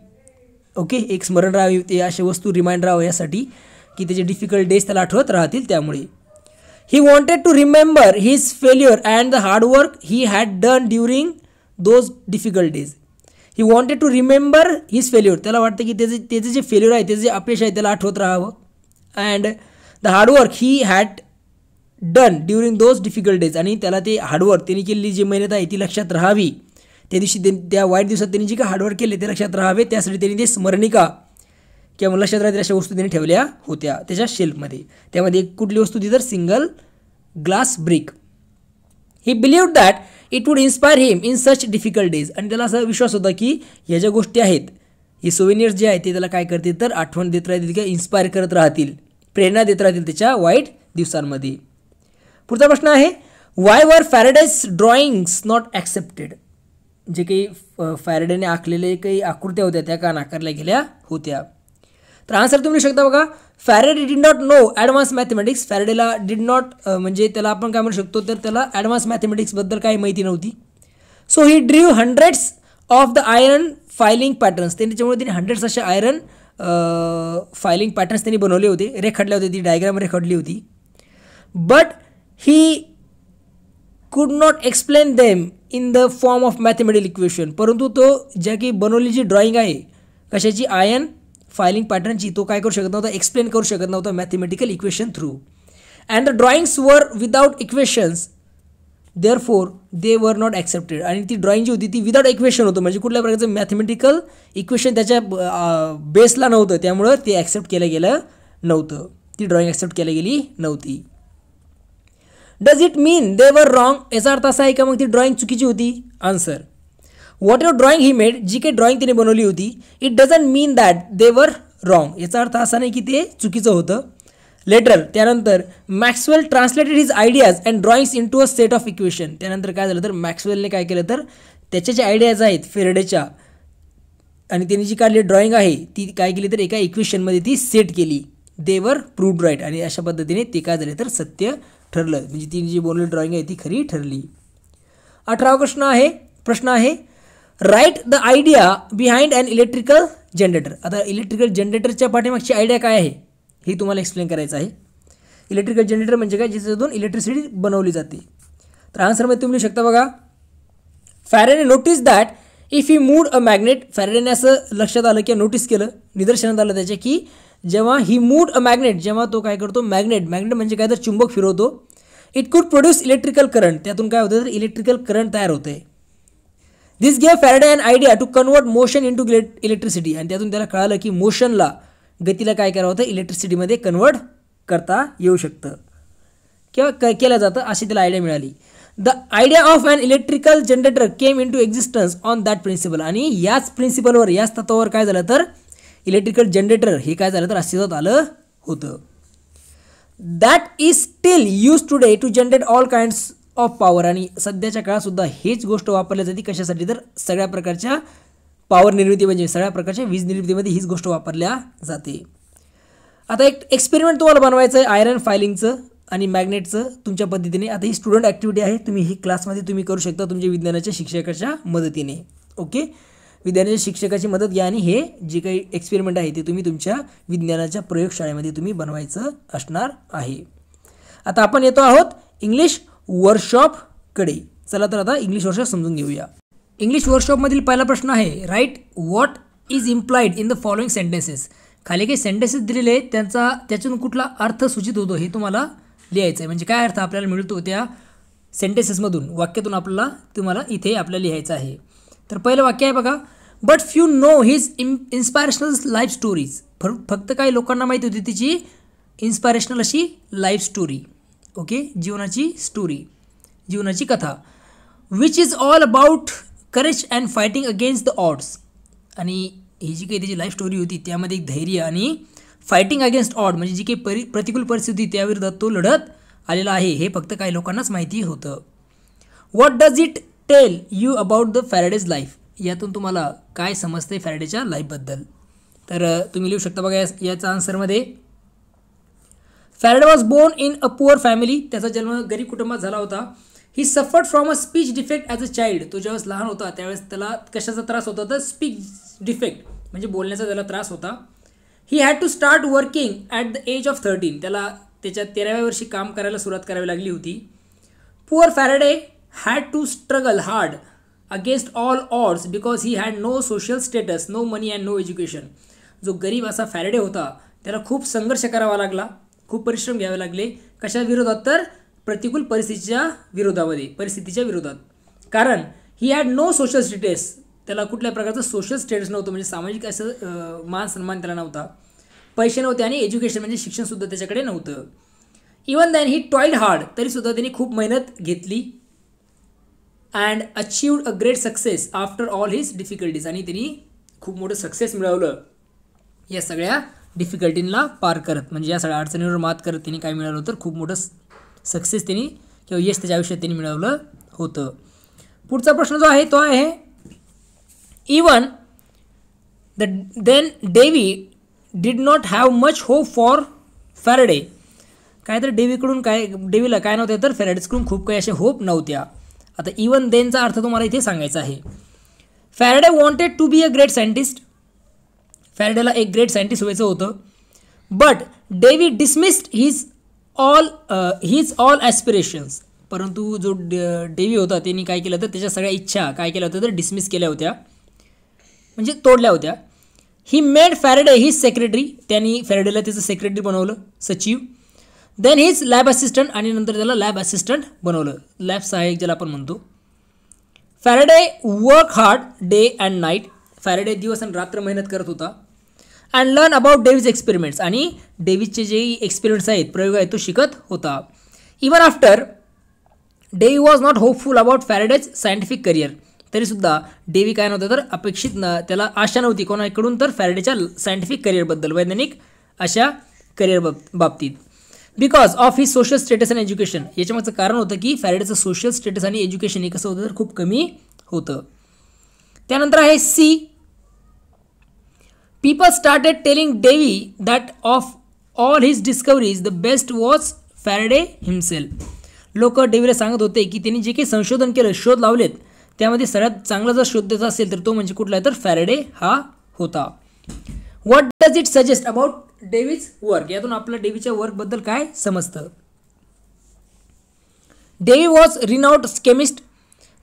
ओके एक स्मरण राहावी ते अशा वस्तू रिमाइंड राहावं यासाठी की त्याचे डिफिकल्ट डेज त्याला आठवत राहतील त्यामुळे he wanted to remember his failure and the hard work he had done during those difficult days he wanted to remember his failure त्याला वाटतं की त्याचे त्याचे जे फेल्युअर आहे त्याचे जे अपयश आहे त्याला आठवत राहावं and the hard work he had done during those difficult days आणि त्याला ते हार्डवर्क त्यांनी केलेली जी मेहनत आहे ती लक्षात राहावी त्या दिवशी त्या वाईट दिवसात त्यांनी जे काही हार्डवर्क केले ते लक्षात राहावे त्यासाठी त्यांनी ते स्मरणिका किंवा लक्षात राहतील अशा वस्तू त्यांनी ठेवल्या होत्या त्याच्या शेल्फमध्ये त्यामध्ये एक कुठली वस्तू ती तर single glass brick he believe that it would inspire him in such difficult days आणि त्याला असा विश्वास होता की ह्या ज्या गोष्टी आहेत हे सोविनियर्स जे आहेत ते त्याला काय करतील तर आठवण देत राहतील किंवा इन्स्पायर करत राहतील प्रेरणा देत राहतील त्याच्या वाईट दिवसांमध्ये पुढचा प्रश्न आहे वाय वर फॅरेडाईज ड्रॉइंग्स नॉट ॲक्सेप्टेड जे काही फॅरेडेने आखलेले काही आकृत्या होत्या त्या का नाकारल्या गेल्या होत्या तर आन्सर तुम्ही शकता बघा Faraday did not know advance mathematics फॅरेडेला डिड नॉट म्हणजे त्याला आपण काय म्हणू शकतो तर त्याला ॲडव्हान्स मॅथमॅटिक्सबद्दल काही माहिती नव्हती so he drew hundreds of the iron filing patterns त्यांनी त्याच्यामुळे त्यांनी हंड्रेड्स असे आयरन फायलिंग पॅटर्न्स त्यांनी बनवले होते रेखाडले होते ती डायग्राम रेखाडली होती but he could not explain them in the form of mathematical equation परंतु तो ज्या की बनवलेली जी ड्रॉइंग आहे कशाची आयन फायलिंग पॅटर्नची तो काय करू शकत नव्हता एक्सप्लेन करू शकत नव्हता mathematical equation through and the drawings were without equations therefore they were not accepted आणि ती ड्रॉइंग जी होती ती विदाउट इक्वेशन होतं म्हणजे कुठल्या प्रकारचं मैथमेटिकल इक्वेशन त्याच्या बेसला नव्हतं त्यामुळं ते ॲक्सेप्ट केलं गेलं नव्हतं ती ड्रॉइंग ॲक्सेप्ट केली गेली नव्हती does it mean they were wrong याचा अर्थ असा आहे का मग ती ड्रॉइंग चुकीची होती answer whatever drawing he made जी काही ड्रॉइंग तिने बनवली होती it doesn't mean that they were wrong याचा अर्थ असा नाही की ते चुकीचं होतं लेटर त्यानंतर Maxwell translated his ideas and drawings into a set of equation त्यानंतर काय झालं तर मॅक्सवेलने काय केलं तर त्याच्या ज्या आयडियाज आहेत फेरडेच्या आणि त्यांनी जी काढली ड्रॉइंग आहे ती काय केली तर एका इक्वेशनमध्ये ती सेट केली देवर प्रूव्ह राईट आणि अशा पद्धतीने ते काय झाले तर सत्य ठरलं म्हणजे तिने जी बोललेली ड्रॉइंग आहे ती खरी ठरली अठरावा प्रश्न आहे प्रश्न आहे write the idea behind an electrical generator आता इलेक्ट्रिकल जनरेटरच्या पाठीमागची आयडिया काय आहे ही तुम्हाला एक्सप्लेन करायचं आहे इलेक्ट्रिकल जनरेटर म्हणजे काय ज्याच्यातून इलेक्ट्रिसिटी बनवली जाते तर आन्सरमध्ये तुम्ही लिहू शकता बघा फॅरेने notice that if you moved a magnet फॅरेने असं लक्षात आलं किंवा नोटीस केलं निदर्शनात आलं त्याच्या की जेव्हा ही मूड अ मॅग्नेट जेव्हा तो काय करतो मॅग्नेट मॅग्नेट म्हणजे काय तर चुंबक फिरवतो इट कुड प्रोड्यूस इलेक्ट्रिकल करंट त्यातून काय होतं तर इलेक्ट्रिकल करंट तयार होते this gave Faraday an idea to convert motion into electricity आणि त्यातून त्याला कळालं की मोशनला गतीला काय करावं होतं इलेक्ट्रिसिटीमध्ये कन्वर्ट करता येऊ शकतं किंवा केलं जातं अशी त्याला आयडिया मिळाली the idea of an electrical generator came into existence on that principle आणि याच प्रिन्सिपलवर याच तत्वावर काय झालं तर इलेक्ट्रिकल जनरेटर हे काय झालं तर अस्तित्वात आलं होतं that is still use today to generate all kinds of power आणि सध्याच्या काळातसुद्धा हेच गोष्ट वापरल्या जाते कशासाठी तर सगळ्या प्रकारच्या पॉवर निर्मिती म्हणजे सगळ्या प्रकारच्या वीज निर्मितीमध्ये हीच गोष्ट वापरल्या जाते आता एक एक्सपेरिमेंट तुम्हाला बनवायचं आहे आयरन फायलिंगचं आणि मॅग्नेटचं तुमच्या पद्धतीने आता ही स्टुडंट ॲक्टिव्हिटी आहे तुम्ही ही क्लासमध्ये तुम्ही करू शकता तुमच्या विज्ञानाच्या शिक्षकाच्या मदतीने ओके विज्ञानाच्या शिक्षकाची मदत घ्या आणि हे जे काही एक्सपेरिमेंट आहे ते तुम्ही तुमच्या विज्ञानाच्या प्रयोगशाळेमध्ये तुम्ही बनवायचं असणार आहे आता आपण येतो आहोत इंग्लिश वर्कशॉपकडे चला तर आता इंग्लिश वर्कशॉप समजून घेऊया इंग्लिश वर्कशॉपमधील पहिला प्रश्न आहे write what is implied in the following sentences खाली काही सेंटेन्सेस दिलेले आहेत त्यांचा त्याच्यातून कुठला अर्थ सूचित होतो हे तुम्हाला लिहायचं आहे म्हणजे काय अर्थ आपल्याला मिळतो त्या सेंटेन्सेसमधून वाक्यातून आपल्याला तुम्हाला इथे आपल्याला लिहायचं आहे तर पहिलं वाक्य आहे बघा बट फ्यू नो हिज इम इन्स्पायरेशनल लाईफ स्टोरीज फक्त काही लोकांना माहिती होती तिची इन्स्पायरेशनल अशी लाईफ स्टोरी ओके जीवनाची स्टोरी जीवनाची कथा which is all about courage and fighting against the odds आणि ही जी काही त्याची लाईफ स्टोरी होती त्यामध्ये एक धैर्य आणि फायटिंग अगेन्स्ट ऑड म्हणजे जी काही परि प्रतिकूल परिस्थिती त्याविरोधात तो लढत आलेला आहे हे फक्त काही लोकांनाच माहिती होतं what does it tell you about the Faraday's life यातून तुम्हाला काय समजते फॅरेडेच्या लाईफबद्दल तर तुम्ही लिहू शकता बघा याचा आन्सरमध्ये Faraday was born in a poor family त्याचा जन्म गरीब कुटुंबात झाला होता he suffered from a speech defect as a child तो ज्यावेळेस लहान होता त्यावेळेस त्याला कशाचा त्रास होता तर स्पीच डिफेक्ट म्हणजे बोलण्याचा त्याला त्रास होता he had to start working at the age of thirteen त्याला त्याच्या तेराव्या वर्षी काम करायला सुरुवात करावी लागली होती poor Faraday had to struggle hard against all odds because he had no social status no money and no education जो गरीब असा फॅरेडे होता त्याला खूप संघर्ष करावा लागला खूप परिश्रम घ्यावे लागले कशा विरोधात तर प्रतिकूल परिस्थितीच्या विरोधामध्ये परिस्थितीच्या विरोधात कारण he had no social status त्याला कुठल्या प्रकारचं सोशल स्टेटस नव्हतं म्हणजे सामाजिक असं मान सन्मान त्याला नव्हता पैसे नव्हते आणि एज्युकेशन म्हणजे शिक्षणसुद्धा त्याच्याकडे नव्हतं even then he toil hard तरीसुद्धा त्यांनी खूप मेहनत घेतली and achieved a great success after all his difficulties आणि त्यांनी खूप मोठं सक्सेस मिळवलं या सगळ्या डिफिकल्टींना पार करत म्हणजे या सगळ्या अडचणीवर मात करत त्यांनी काय मिळालं तर खूप मोठं सक्सेस त्यांनी किंवा यश त्याच्या आयुष्यात त्यांनी मिळवलं होतं पुढचा प्रश्न जो आहे तो आहे even the then Davy did not have much hope for Faraday काय तर डेवीकडून काय डेवीला काय नव्हते तर फॅरडेजकडून खूप काही असे होप नव्हत्या आता इवन देनचा अर्थ तुम्हाला इथे सांगायचा आहे Faraday wanted to be a great scientist फॅरेडेला एक ग्रेट सायंटिस्ट व्हायचं होतं but Davy dismissed his all his all aspirations परंतु जो डेव्ही होता त्यांनी काय केलं होतं त्याच्या सगळ्या इच्छा काय केल्या होत्या तर डिसमिस केल्या होत्या म्हणजे तोडल्या होत्या he made Faraday his secretary त्यांनी फॅरेडेला त्याचं सेक्रेटरी बनवलं सचिव देन हिज लॅब असिस्टंट आणि नंतर त्याला लॅब असिस्टंट बनवलं लॅब सहाय्यक ज्याला आपण म्हणतो Faraday work hard day and night Faraday दिवस आणि रात्र मेहनत करत होता and learn about Davy's experiments आणि डेव्हिजचे जे एक्सपेरिमेंट्स आहेत प्रयोग आहेत तो शिकत होता even after Davy was not hopeful about Faraday's scientific career तरीसुद्धा डेवी काय नव्हतं तर अपेक्षित न त्याला आशा नव्हती कोणाकडून तर फॅरेडेच्या सायंटिफिक करिअरबद्दल वैज्ञानिक अशा करिअर बाब बाबतीत बिकॉज ऑफ ही सोशल स्टेटस अँड एज्युकेशन याच्यामागचं कारण होतं की फॅरेडेचं सोशल स्टेटस आणि एज्युकेशन हे कसं होतं तर खूप कमी होतं त्यानंतर आहे see People started telling Davy that of all his discoveries the best was Faraday himself लोक डेवीला सांगत होते की त्यांनी जे काही संशोधन केलं शोध लावलेत त्यामध्ये सगळ्यात चांगला जर शोध द्यायचा असेल तर तो म्हणजे कुठला तर फॅरडे हा होता what does it suggest about Davy's work यातून आपलं डेवीच्या वर्कबद्दल काय समजतं डेव्ही वॉज रिनआउट केमिस्ट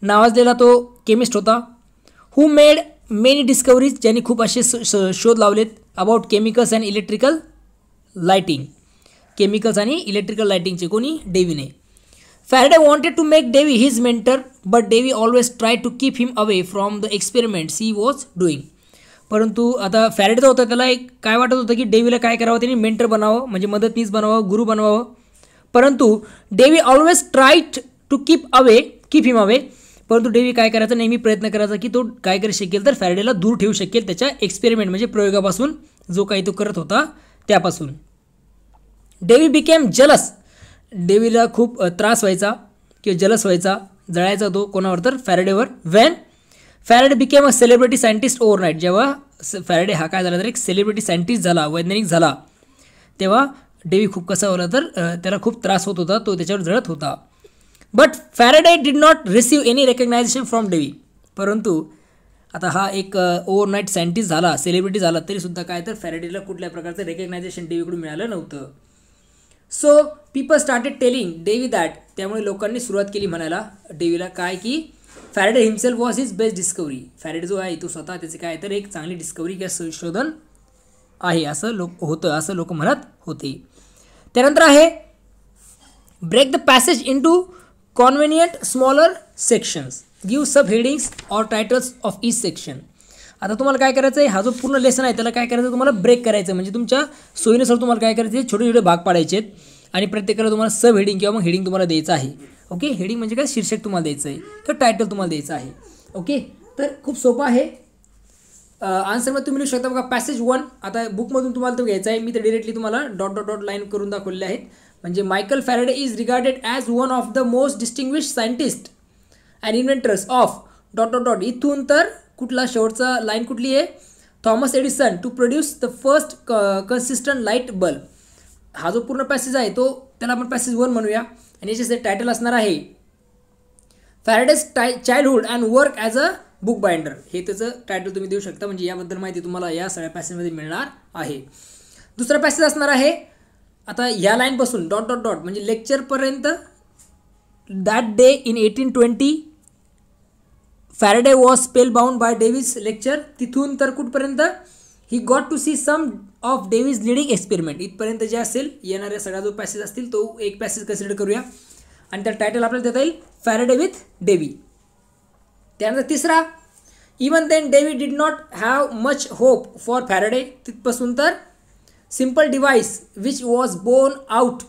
नावाजलेला तो केमिस्ट होता हू मेड मेनी डिस्कवरीज ज्यांनी खूप असे शोध लावलेत about chemicals and electrical lighting chemicals आणि इलेक्ट्रिकल लायटिंगचे कोणी डेवीने Faraday wanted to make Davy his mentor but Davy always try to keep him away from the experiment she was doing परंतु आता फॅरडेचा होता त्याला एक काय वाटत होतं की डेवीला काय करावं त्यांनी मेंटर बनावं म्हणजे मदतनीस बनावं गुरु बनवावं परंतु Davy always try to keep away keep him away परंतु डेवी काय करायचा नेहमी प्रयत्न करायचा की तो काय करू शकेल तर फॅरडेला दूर ठेवू शकेल त्याच्या एक्सपेरिमेंट म्हणजे प्रयोगापासून जो काही तो करत होता त्यापासून डेवी बिकेम जलस डेवीला खूप त्रास व्हायचा किंवा जलस व्हायचा जळायचा तो कोणावर तर फॅरडेवर when Faraday became a celebrity scientist overnight जेव्हा फॅरडे हा काय झाला तर एक सेलिब्रिटी सायंटिस्ट झाला वैज्ञानिक झाला तेव्हा डेवी खूप कसा होला तर त्याला खूप त्रास होत होता तो त्याच्यावर जळत होता but Faraday did not receive any recognition from Davy परंतु आता हा एक ओव्हरनाईट uh, सायंटिस्ट झाला सेलिब्रिटी झाला तरीसुद्धा काय तर फॅरेडेला कुठल्या प्रकारचं रेकग्नायझेशन डेवीकडून मिळालं नव्हतं so people started telling Davy that त्यामुळे लोकांनी सुरुवात केली म्हणायला डेवीला काय की Faraday himself was his best discovery Faraday जो आहे तो स्वतः त्याचे काय तर एक चांगली डिस्कवरी किंवा संशोधन आहे असं लोक होतं असं लोक म्हणत होते त्यानंतर आहे break the passage into convenient smaller sections give sub headings or titles of each section आता तुम्हाला काय करायचं आहे हा जो पूर्ण लेसन आहे त्याला काय करायचं तुम्हाला ब्रेक करायचं म्हणजे तुमच्या सोयीनुसार तुम्हाला काय करायचं आहे छोटे छोटे भाग पाडायचे आहेत आणि प्रत्येकाला तुम्हाला सब हेडिंग किंवा मग हेडिंग तुम्हाला द्यायचं आहे ओके हेडिंग म्हणजे काय शीर्षक तुम्हाला द्यायचं आहे किंवा टायटल तुम्हाला द्यायचं आहे ओके तर खूप सोपं आहे आन्सरमध्ये तुम्ही लिहू शकता बघा पॅसेज वन आता बुकमधून तुम्हाला तो घ्यायचा आहे मी तर डिरेक्टली तुम्हाला डॉट डॉट डॉट लाईन करून दाखवले आहेत म्हणजे Michael Faraday is regarded as one of the most distinguish scientist and inventors of dot dot dot इथून तर कुठला शेवटचा लाईन कुठली आहे Thomas Edison to produce the first consistent light bulb हा जो पूर्ण पॅसेज आहे तो त्याला आपण पॅसेज वन म्हणूया आणि याचे टायटल असणार आहे Faraday's tie childhood and work as a book binder हे त्याचं टायटल तुम्ही देऊ शकता म्हणजे याबद्दल माहिती तुम्हाला या सगळ्या पॅसेजमध्ये मिळणार आहे दुसरा पॅसेज असणार आहे आता या लाईनपासून डॉट डॉट डॉट म्हणजे लेक्चरपर्यंत that day in eighteen twenty Faraday was spellbound by Davy's lecture तिथून तर कुठपर्यंत he got to see some of Davy's leading experiment इथपर्यंत जे असेल येणाऱ्या सगळ्या जो पॅसेज असतील तो एक पॅसेज कन्सिडर करूया आणि त्या टायटल आपल्याला देता येईल फॅरडे विथ डेवी त्यानंतर तिसरा even then Davy did not have much hope for Faraday तिथपासून तर simple device which was born out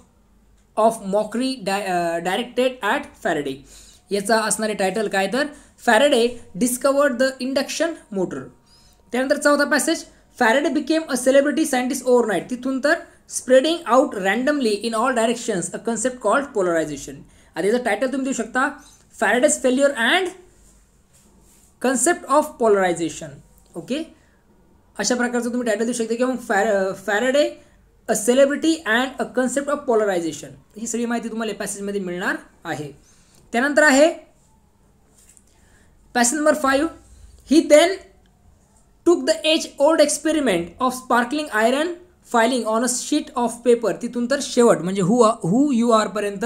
of mockery directed at Faraday याचा असणारे टायटल काय तर Faraday discovered the induction motor त्यानंतर चौथा passage Faraday became a celebrity scientist night तिथून तर spreading out randomly in all directions a concept called polarization आणि याचं टायटल तुम्ही देऊ शकता Faraday's failure and concept of polarisation okay अशा प्रकारचं तुम्ही टायटल देऊ शकता किंवा फॅर Faraday a celebrity and a concept of polarization ही सगळी माहिती तुम्हाला पॅसेजमध्ये मिळणार आहे त्यानंतर आहे passage number five he then took the age old experiment of sparkling iron filing on a sheet of paper तिथून तर शेवट म्हणजे हु हू यू आरपर्यंत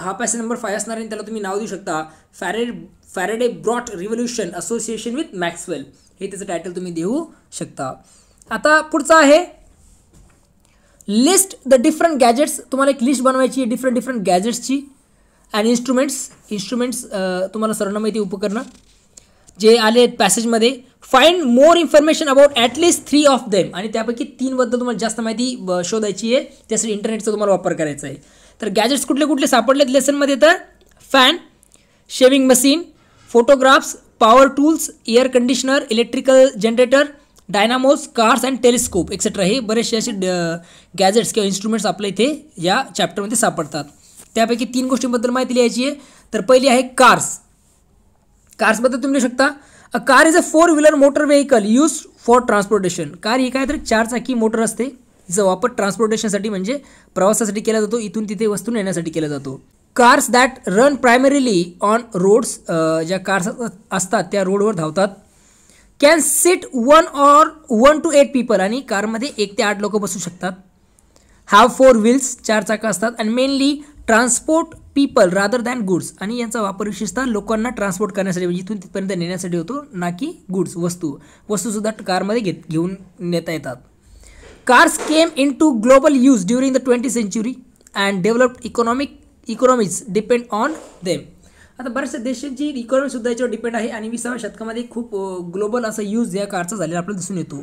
हा पॅसेज नंबर फाय असणार आणि त्याला तुम्ही नाव देऊ शकता फॅरेड Faraday brought revolution association with Maxwell हे त्याचं टायटल तुम्ही देऊ शकता आता पुढचं आहे लिस्ट द डिफरंट गॅजेट्स तुम्हाला एक लिस्ट बनवायची आहे डिफरंट डिफरंट गॅजेट्सची अँड इन्स्ट्रुमेंट्स इन्स्ट्रुमेंट्स तुम्हाला सर्वांना माहिती उपकरणं जे आले आहेत पॅसेजमध्ये find more information about at least three of them आणि त्यापैकी तीनबद्दल तुम्हाला जास्त माहिती शोधायची आहे त्यासाठी इंटरनेटचा तुम्हाला वापर करायचा आहे तर गॅजेट्स कुठले कुठले सापडलेत लेसनमध्ये तर fan shaving machine photographs power tools air conditioner electrical generator dynamos cars and telescope etcetera हे बरेचसे असे गॅजेट्स किंवा इन्स्ट्रुमेंट्स आपल्या इथे या चॅप्टरमध्ये सापडतात त्यापैकी तीन गोष्टींबद्दल माहिती लिहायची आहे तर पहिली आहे कार्स कार्सबद्दल तुम्ही लिहू शकता a car is a four wheeler motor vehicle use for transportation car ही काय तर चारचाकी मोटर असते जो वापर ट्रान्सपोर्टेशनसाठी म्हणजे प्रवासासाठी केला जातो इथून तिथे वस्तू नेण्यासाठी केला जातो cars that run primarily on roads ज्या कार्स असतात त्या रोडवर धावतात can sit one or one to eight people आणि कारमध्ये एक ते आठ लोक बसू शकतात हॅव फोर व्हील्स चार चाकं असतात आणि mainly transport people rather than goods आणि यांचा वापर विशेषतः लोकांना ट्रान्सपोर्ट करण्यासाठी म्हणजे इथून तिथपर्यंत नेण्यासाठी होतो ना की गुड्स वस्तू वस्तूसुद्धा कारमध्ये घेत घेऊन नेता येतात cars came into global use during the twenty century and developed economic economies depend on them आता बऱ्याचशा देशांची इकॉनॉमी सुद्धा याच्यावर डिपेंड आहे आणि विसाव्या शतकामध्ये खूप ग्लोबल असा यूज या कारचा झालेला आपल्याला दिसून येतो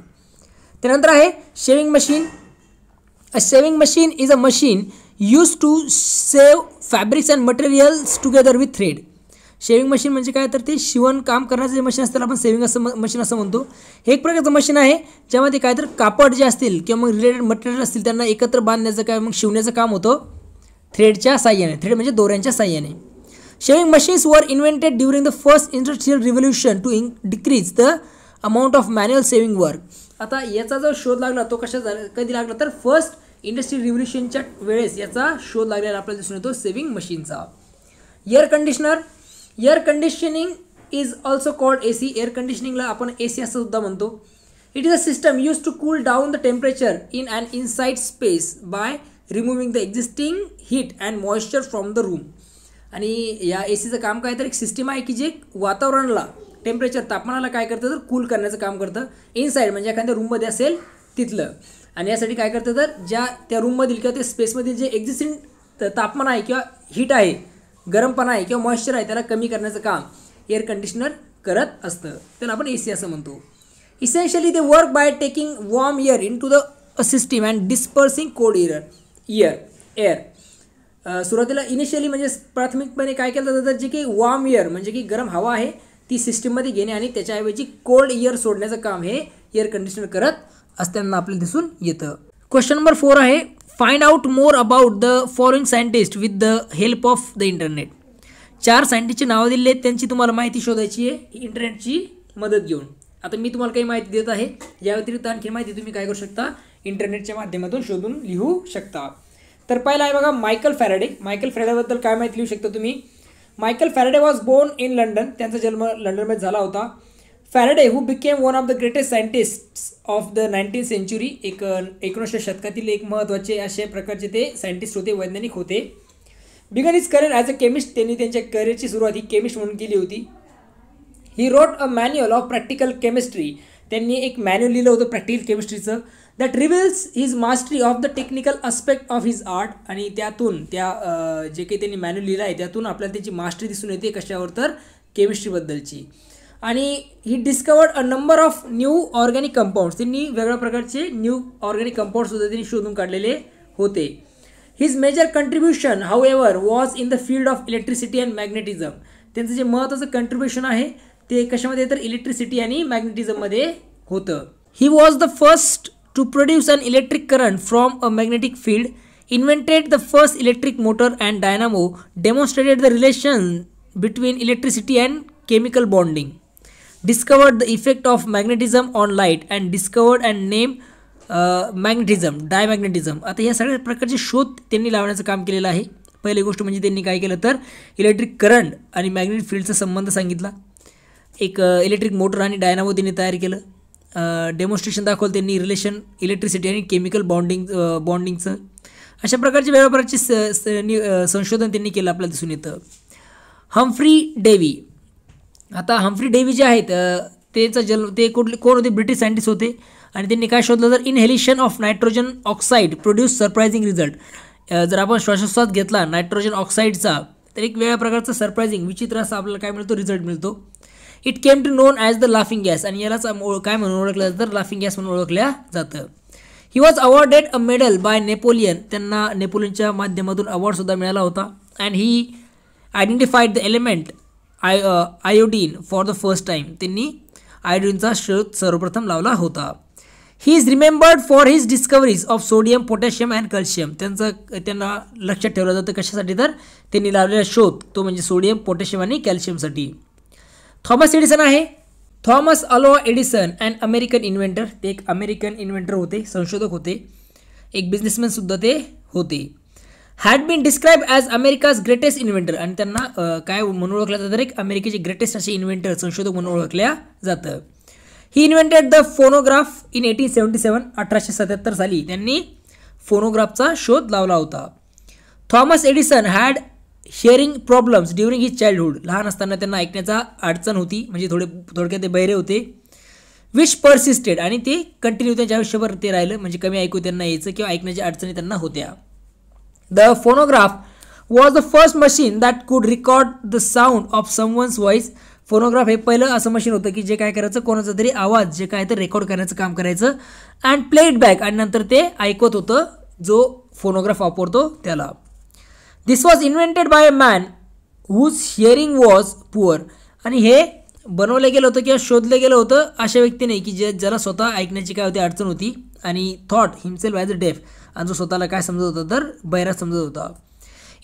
त्यानंतर आहे shaving machine a shaving machine is a machine use to sew fabrics and materials together with thread shaving machine म्हणजे काय तर ते शिवण काम करण्याचं जे मशीन असतं आपण सेविंग असं मशीन असं म्हणतो हे एक प्रकारचं मशीन आहे ज्यामध्ये काय तर कापड जे असतील किंवा मग रिलेटेड मटेरियल असतील त्यांना एकत्र बांधण्याचं काय मग शिवण्याचं काम होतं थ्रेडच्या साह्याने थ्रेड म्हणजे दोऱ्यांच्या साह्याने shaving machines were invented during the first industrial revolution to in decrease the amount of manual sewing work आता याचा जो शोध लागला तो कशा कधी लागला तर फर्स्ट इंडस्ट्रियल रिव्होल्युशनच्या वेळेस याचा शोध लागलेला आपल्याला दिसून येतो सेविंग मशीनचा air conditioner air conditioning is also called A C air कंडिशनिंगला आपण ए सी असं सुद्धा म्हणतो it is a system use to cool down the temperature in and inside space by removing the existing heat and moisture from the room आणि या ए सीचं काम काय तर एक सिस्टीम आहे की जे वातावरणाला टेम्परेचर तापमानाला काय करतं तर कूल करण्याचं काम करतं इनसाईड म्हणजे एखाद्या रूममध्ये असेल तिथलं आणि यासाठी काय करतं तर ज्या त्या रूममधील किंवा त्या स्पेसमधील जे एक्झिस्टिंग तापमान आहे किंवा हीट आहे गरमपणा आहे किंवा मॉइश्चर आहे त्याला कमी करण्याचं काम एअर कंडिशनर करत असतं तर आपण ए सी असं म्हणतो essentially they work by taking warm air into the system and dispersing cold air year air सुरुवातीला इनिशियली म्हणजे प्राथमिकपणे काय केलं जातं जे की वॉर्म इयर म्हणजे की गरम हवा आहे ती सिस्टीममध्ये घेणे आणि त्याच्याऐवजी कोल्ड इयर सोडण्याचं काम हे एअर कंडिशनर करत असताना आपल्याला दिसून येतं क्वेश्चन नंबर फोर आहे find out more about the foreign scientist with the help of the internet चार सायंटिस्टची नावं दिले आहेत त्यांची तुम्हाला माहिती शोधायची आहे इंटरनेटची मदत घेऊन आता मी तुम्हाला काही माहिती देत आहे या व्यतिरिक्त आणखी माहिती तुम्ही काय करू शकता इंटरनेटच्या माध्यमातून शोधून लिहू शकता तर पहिला आहे बघा मायकल फॅरेडे मायकल फॅरेडेबद्दल काय माहिती लिहू शकता तुम्ही Michael Faraday was born in London त्यांचा जन्म लंडनमध्ये झाला होता Faraday who became one of the greatest scientist of the nineteen century एक एकोणीसशे शतकातील एक महत्त्वाचे असे प्रकारचे ते सायंटिस्ट होते वैज्ञानिक होते began his career as a chemist त्यांनी त्यांच्या करिअरची सुरुवात ही केमिस्ट म्हणून केली होती he wrote a manual of practical chemistry त्यांनी एक मॅन्युअल लिहिलं होतं प्रॅक्टिकल केमिस्ट्रीचं that reveals his mastery of the technical aspect of his art आणि त्यातून त्या जे काही त्यांनी मॅन्यू लिहिलं आहे त्यातून आपल्याला त्याची मास्टरी दिसून येते कशावर तर केमिस्ट्रीबद्दलची आणि he discovered a number of new organic compounds त्यांनी वेगळ्या प्रकारचे न्यू ऑर्गॅनिक कंपाऊंडसुद्धा त्यांनी शोधून काढलेले होते his major contribution however was in the field of electricity and magnetism त्यांचं जे महत्त्वाचं कंट्रीब्युशन आहे ते कशामध्ये तर इलेक्ट्रिसिटी आणि मॅग्नेटिझममध्ये होतं he was the first to produce an electric current from a magnetic field invented the first electric motor and dynamo demonstrated the relation between electricity and chemical bonding, discovered the effect of magnetism on light and discovered and named magnetism uh, diamagnetism आता हे सगळ्या प्रकारचे शोध त्यांनी लावण्याचं काम केलेलं आहे पहिली गोष्ट म्हणजे त्यांनी काय केलं तर इलेक्ट्रिक करंट आणि मॅग्नेटिक फील्डचा संबंध सांगितला एक इलेक्ट्रिक uh, मोटर आणि डायनामो त्यांनी तयार केलं डेमॉन्स्ट्रेशन दाखवलं त्यांनी रिलेशन इलेक्ट्रिसिटी आणि केमिकल बॉन्डिंग बॉन्डिंगचं अशा प्रकारचे वेगळ्या प्रकारचे संशोधन त्यांनी केलं आपल्याला दिसून येतं हम्फ्री डेवी आता हम्फ्री डेवी जे आहेत त्याचा जन्म ते कुठले कोण होते ब्रिटिश सायंटिस्ट होते आणि त्यांनी काय शोधलं तर inhalation of nitrogen oxide produce surprising result जर आपण श्वासोश्वास घेतला नायट्रोजन ऑक्साईडचा तर एक वेगळ्या प्रकारचा सरप्रायझिंग विचित्र असा आपल्याला काय मिळतो रिझल्ट मिळतो it came to known as the laughing gas आणि यालाच काय म्हणून ओळखलं जातं तर लाफिंग गॅस म्हणून ओळखल्या जातं he was awarded a medal by Napoleon त्यांना नेपोलियनच्या माध्यमातून अवॉर्डसुद्धा मिळाला होता and he identified the element I iodine for the first time त्यांनी आयोडीनचा शोध सर्वप्रथम लावला होता he is remembered for his discoveries of sodium potassium and calcium त्यांचं त्यांना लक्षात ठेवलं जातं कशासाठी तर त्यांनी लावलेला शोध तो म्हणजे सोडियम पोटॅशियम आणि कॅल्शियमसाठी थॉमस एडिसन आहे Thomas Alva Edison and American inventor ते एक अमेरिकन इन्व्हेंटर होते संशोधक होते एक बिझनेसमॅनसुद्धा ते होते had been describe as America's greatest inventor आणि त्यांना काय म्हणून ओळखलं जातं एक अमेरिकेचे ग्रेटेस्ट असे इन्व्हेंटर संशोधक म्हणून ओळखल्या जातं he invented the phonograph in eighteen seventy seven अठराशे सत्याहत्तर साली त्यांनी फोनोग्राफचा शोध लावला होता Thomas Edison had sharing problems during his childhood लहान असताना त्यांना ऐकण्याचा अडचण होती म्हणजे थोडे थोडक्यात ते बहिरे होते विश परसिस्टेड आणि ते कंटिन्यू त्यांच्या आयुष्यभर ते राहिलं म्हणजे कमी ऐकू त्यांना यायचं किंवा ऐकण्याच्या अडचणी त्यांना होत्या the phonograph was the first machine that could record the sound of someone's voice phonograph हे पहिलं असं मशीन होतं की जे काय करायचं कोणाचा तरी आवाज जे काय तर रेकॉर्ड करण्याचं काम करायचं अँड प्लेड बॅक आणि नंतर ते ऐकत होतं जो फोनोग्राफ वापरतो त्याला this was invented by a man whose hearing was poor आणि हे बनवलं गेलं होतं किंवा शोधलं गेलं होतं अशा व्यक्तीने की जे ज्याला स्वतः ऐकण्याची काय होती अडचण होती आणि थॉट हिमसेल ॲज अ डेफ आणि जो स्वतःला काय समजत होता तर बैरा समजत होता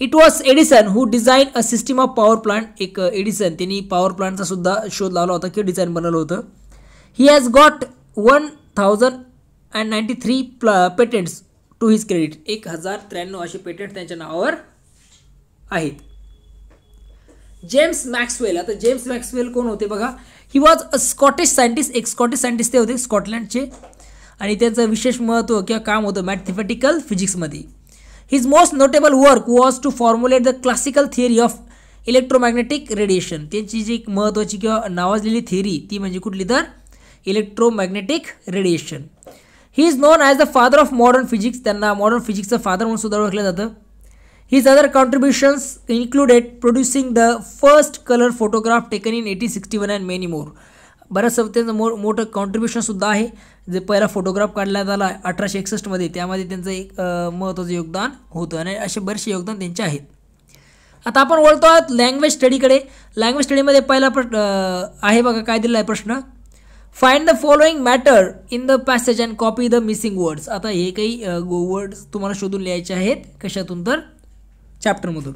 it was Edison who design a system of power plant एक एडिसन त्यांनी पॉवर प्लांटचा सुद्धा शोध लावला होता किंवा डिझाईन बनवलं होतं he has got one thousand and ninety three प्ल पेटेंट्स टू हिज क्रेडिट एक हजार त्र्याण्णव असे पेटंट त्यांच्या नावावर आहेत जेम्स मॅक्सवेल आता जेम्स मॅक्सवेल कोण होते बघा he was a Scottish scientist एक स्कॉटिश सायंटिस्ट ते होते स्कॉटलँडचे आणि त्यांचं विशेष महत्त्व किंवा काम होतं मॅथमॅटिकल फिजिक्समध्ये his most notable work was to formulate the classical theory of electromagnetic radiation त्यांची जी एक महत्त्वाची किंवा नावाजलेली थिअरी ती म्हणजे कुठली तर electromagnetic radiation he is known as the father of modern physics त्यांना मॉडर्न फिजिक्सचं फादर म्हणून सुद्धा ओळखलं जातं His other contributions included producing the first color photograph taken in 1861 and many more. बऱ्याच त्यांचं मो मोठं कॉन्ट्रीब्युशनसुद्धा आहे जे पहिला फोटोग्राफ काढण्यात आला अठराशे एकसष्टमध्ये त्यामध्ये त्यांचं एक महत्त्वाचं योगदान होतं आणि असे बरेचसे योगदान त्यांचे आहेत आता आपण बोलतो आहोत लँग्वेज स्टडीकडे लँग्वेज स्टडीमध्ये पहिला प्रश्न आहे बघा काय दिला आहे प्रश्न find the following matter in the passage and copy the missing words आता हे काही वर्ड्स तुम्हाला शोधून लिहायचे आहेत कशातून तर चॅप्टरमधून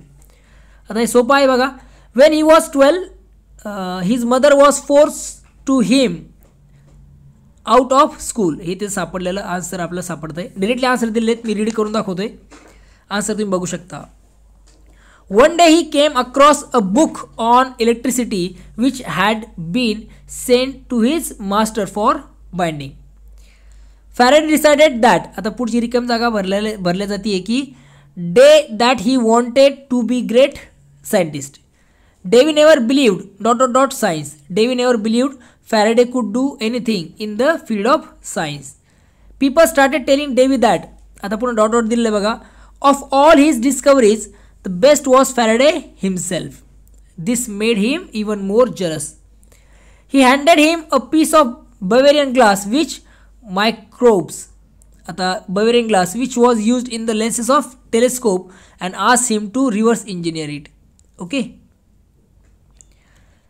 आता हे सोपं आहे बघा when he was twelve his mother was force to him out of school हे ते सापडलेलं आन्सर आपल्याला सापडतं आहे डिरेक्टली आन्सर दिले मी रीड करून दाखवतो आहे आन्सर तुम्ही बघू शकता one day he came across a book on electricity which had been send to his master for binding Faraday decided that आता पुढची रिकम जागा भरल्या भरल्या जाते की day that he wanted to be great scientist. Davy never believed dot dot dot science. Davy never believed Faraday could do anything in the field of science. People started telling Davy that आता पूर्ण dot dot दिलेलं बघा of all his discoveries the best was Faraday himself this made him even more jealous he handed him a piece of the Bavarian glass which was used in the lenses of telescope and asked him to reverse engineer it. Okay.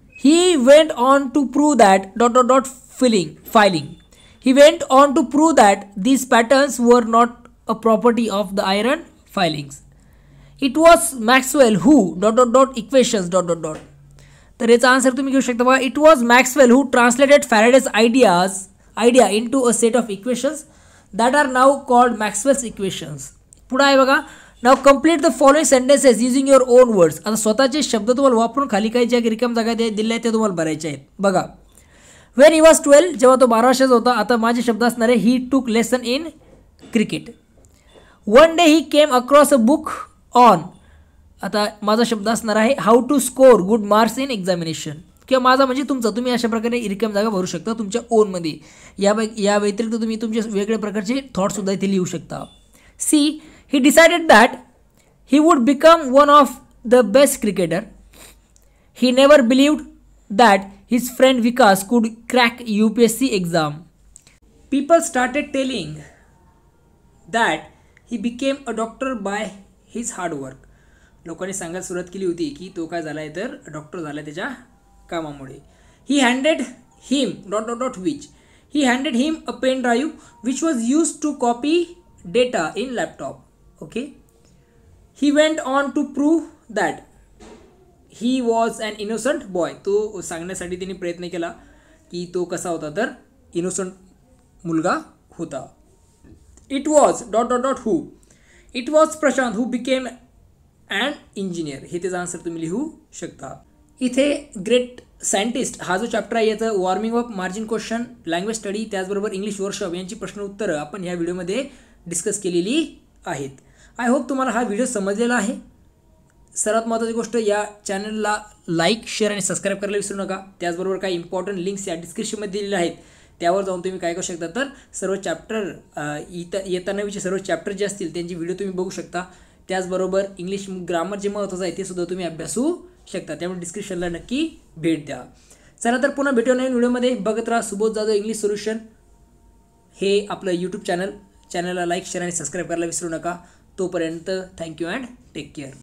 He went on to prove that dot dot dot filling, filing. He went on to prove that these patterns were not a property of the iron filings. It was Maxwell who dot dot dot equations dot dot dot. तर याचा answer तुम्ही घेऊ शकता बघा it was Maxwell who translated Faraday's ideas idea into a set of equations that are now called Maxwell's equations पुढं आहे बघा now complete the following sentences using your own words आता स्वतःचे शब्द तुम्हाला वापरून खाली काही ज्या रिकाम जागा दिल्या आहेत ते तुम्हाला भरायचे आहेत बघा वेन ही वॉज ट्वेल्व जेव्हा तो बारा वर्षाचा होता आता माझे शब्द असणारे he took lesson in cricket one day he came across a book on आता माझा शब्द असणार आहे how to score good marks in examination किंवा माझा म्हणजे तुमचा तुम्ही अशा प्रकारे रिकाम जागा भरू शकता तुमच्या ओनमध्ये या या व्यतिरिक्त तुम्ही तुमचे वेगळ्या प्रकारचे थॉटसुद्धा इथे लिहू शकता see he decided that he would become one of the best cricketer he never believed that his friend Vikas could crack U P S C exam people started telling that he became a doctor by his hard work लोकांनी सांगायला सुरुवात केली होती की तो काय झाला आहे तर डॉक्टर झाला त्याच्या कामामुळे he handed him dot dot dot which he handed him a pen drive which was use to copy data in laptop okay he went on to prove that he was and innocent boy तो सांगण्यासाठी त्यांनी प्रयत्न केला की तो कसा होता तर इनोसंट मुलगा होता it was dot dot dot who it was Prashant who became and engineer हे त्याचा आन्सर तुम्ही लिहू शकता इथे ग्रेट सायंटिस्ट हा जो चॅप्टर आहे याचं warming up margin question language study त्याचबरोबर इंग्लिश वर्कशॉप यांची प्रश्न उत्तरं आपण ह्या व्हिडिओमध्ये डिस्कस केलेली आहेत आय होप तुम्हाला हा व्हिडिओ समजलेला आहे सर्वात महत्त्वाची गोष्ट या चॅनलला लाईक शेअर आणि सबस्क्राईब करायला विसरू नका त्याचबरोबर काही इम्पॉर्टंट लिंक्स या डिस्क्रिप्शनमध्ये दिलेल्या आहेत त्यावर जाऊन तुम्ही काय करू शकता तर सर्व चॅप्टर इतर येतानावीचे सर्व चॅप्टर जे असतील त्यांची व्हिडिओ तुम्ही बघू शकता त्याचबरोबर इंग्लिश ग्रामर जे महत्त्वाचं आहे ते सुद्धा तुम्ही अभ्यासू शकता त्यामुळे डिस्क्रिप्शनला नक्की भेट द्या चला तर पुन्हा भेटू नवीन व्हिडिओमध्ये बघत राहा सुबोध जाधव इंग्लिश सोल्युशन हे आपलं यूट्यूब चॅनल चॅनलला लाईक शेअर आणि सबस्क्राईब करायला विसरू नका तोपर्यंत थँक्यू अँड टेक केअर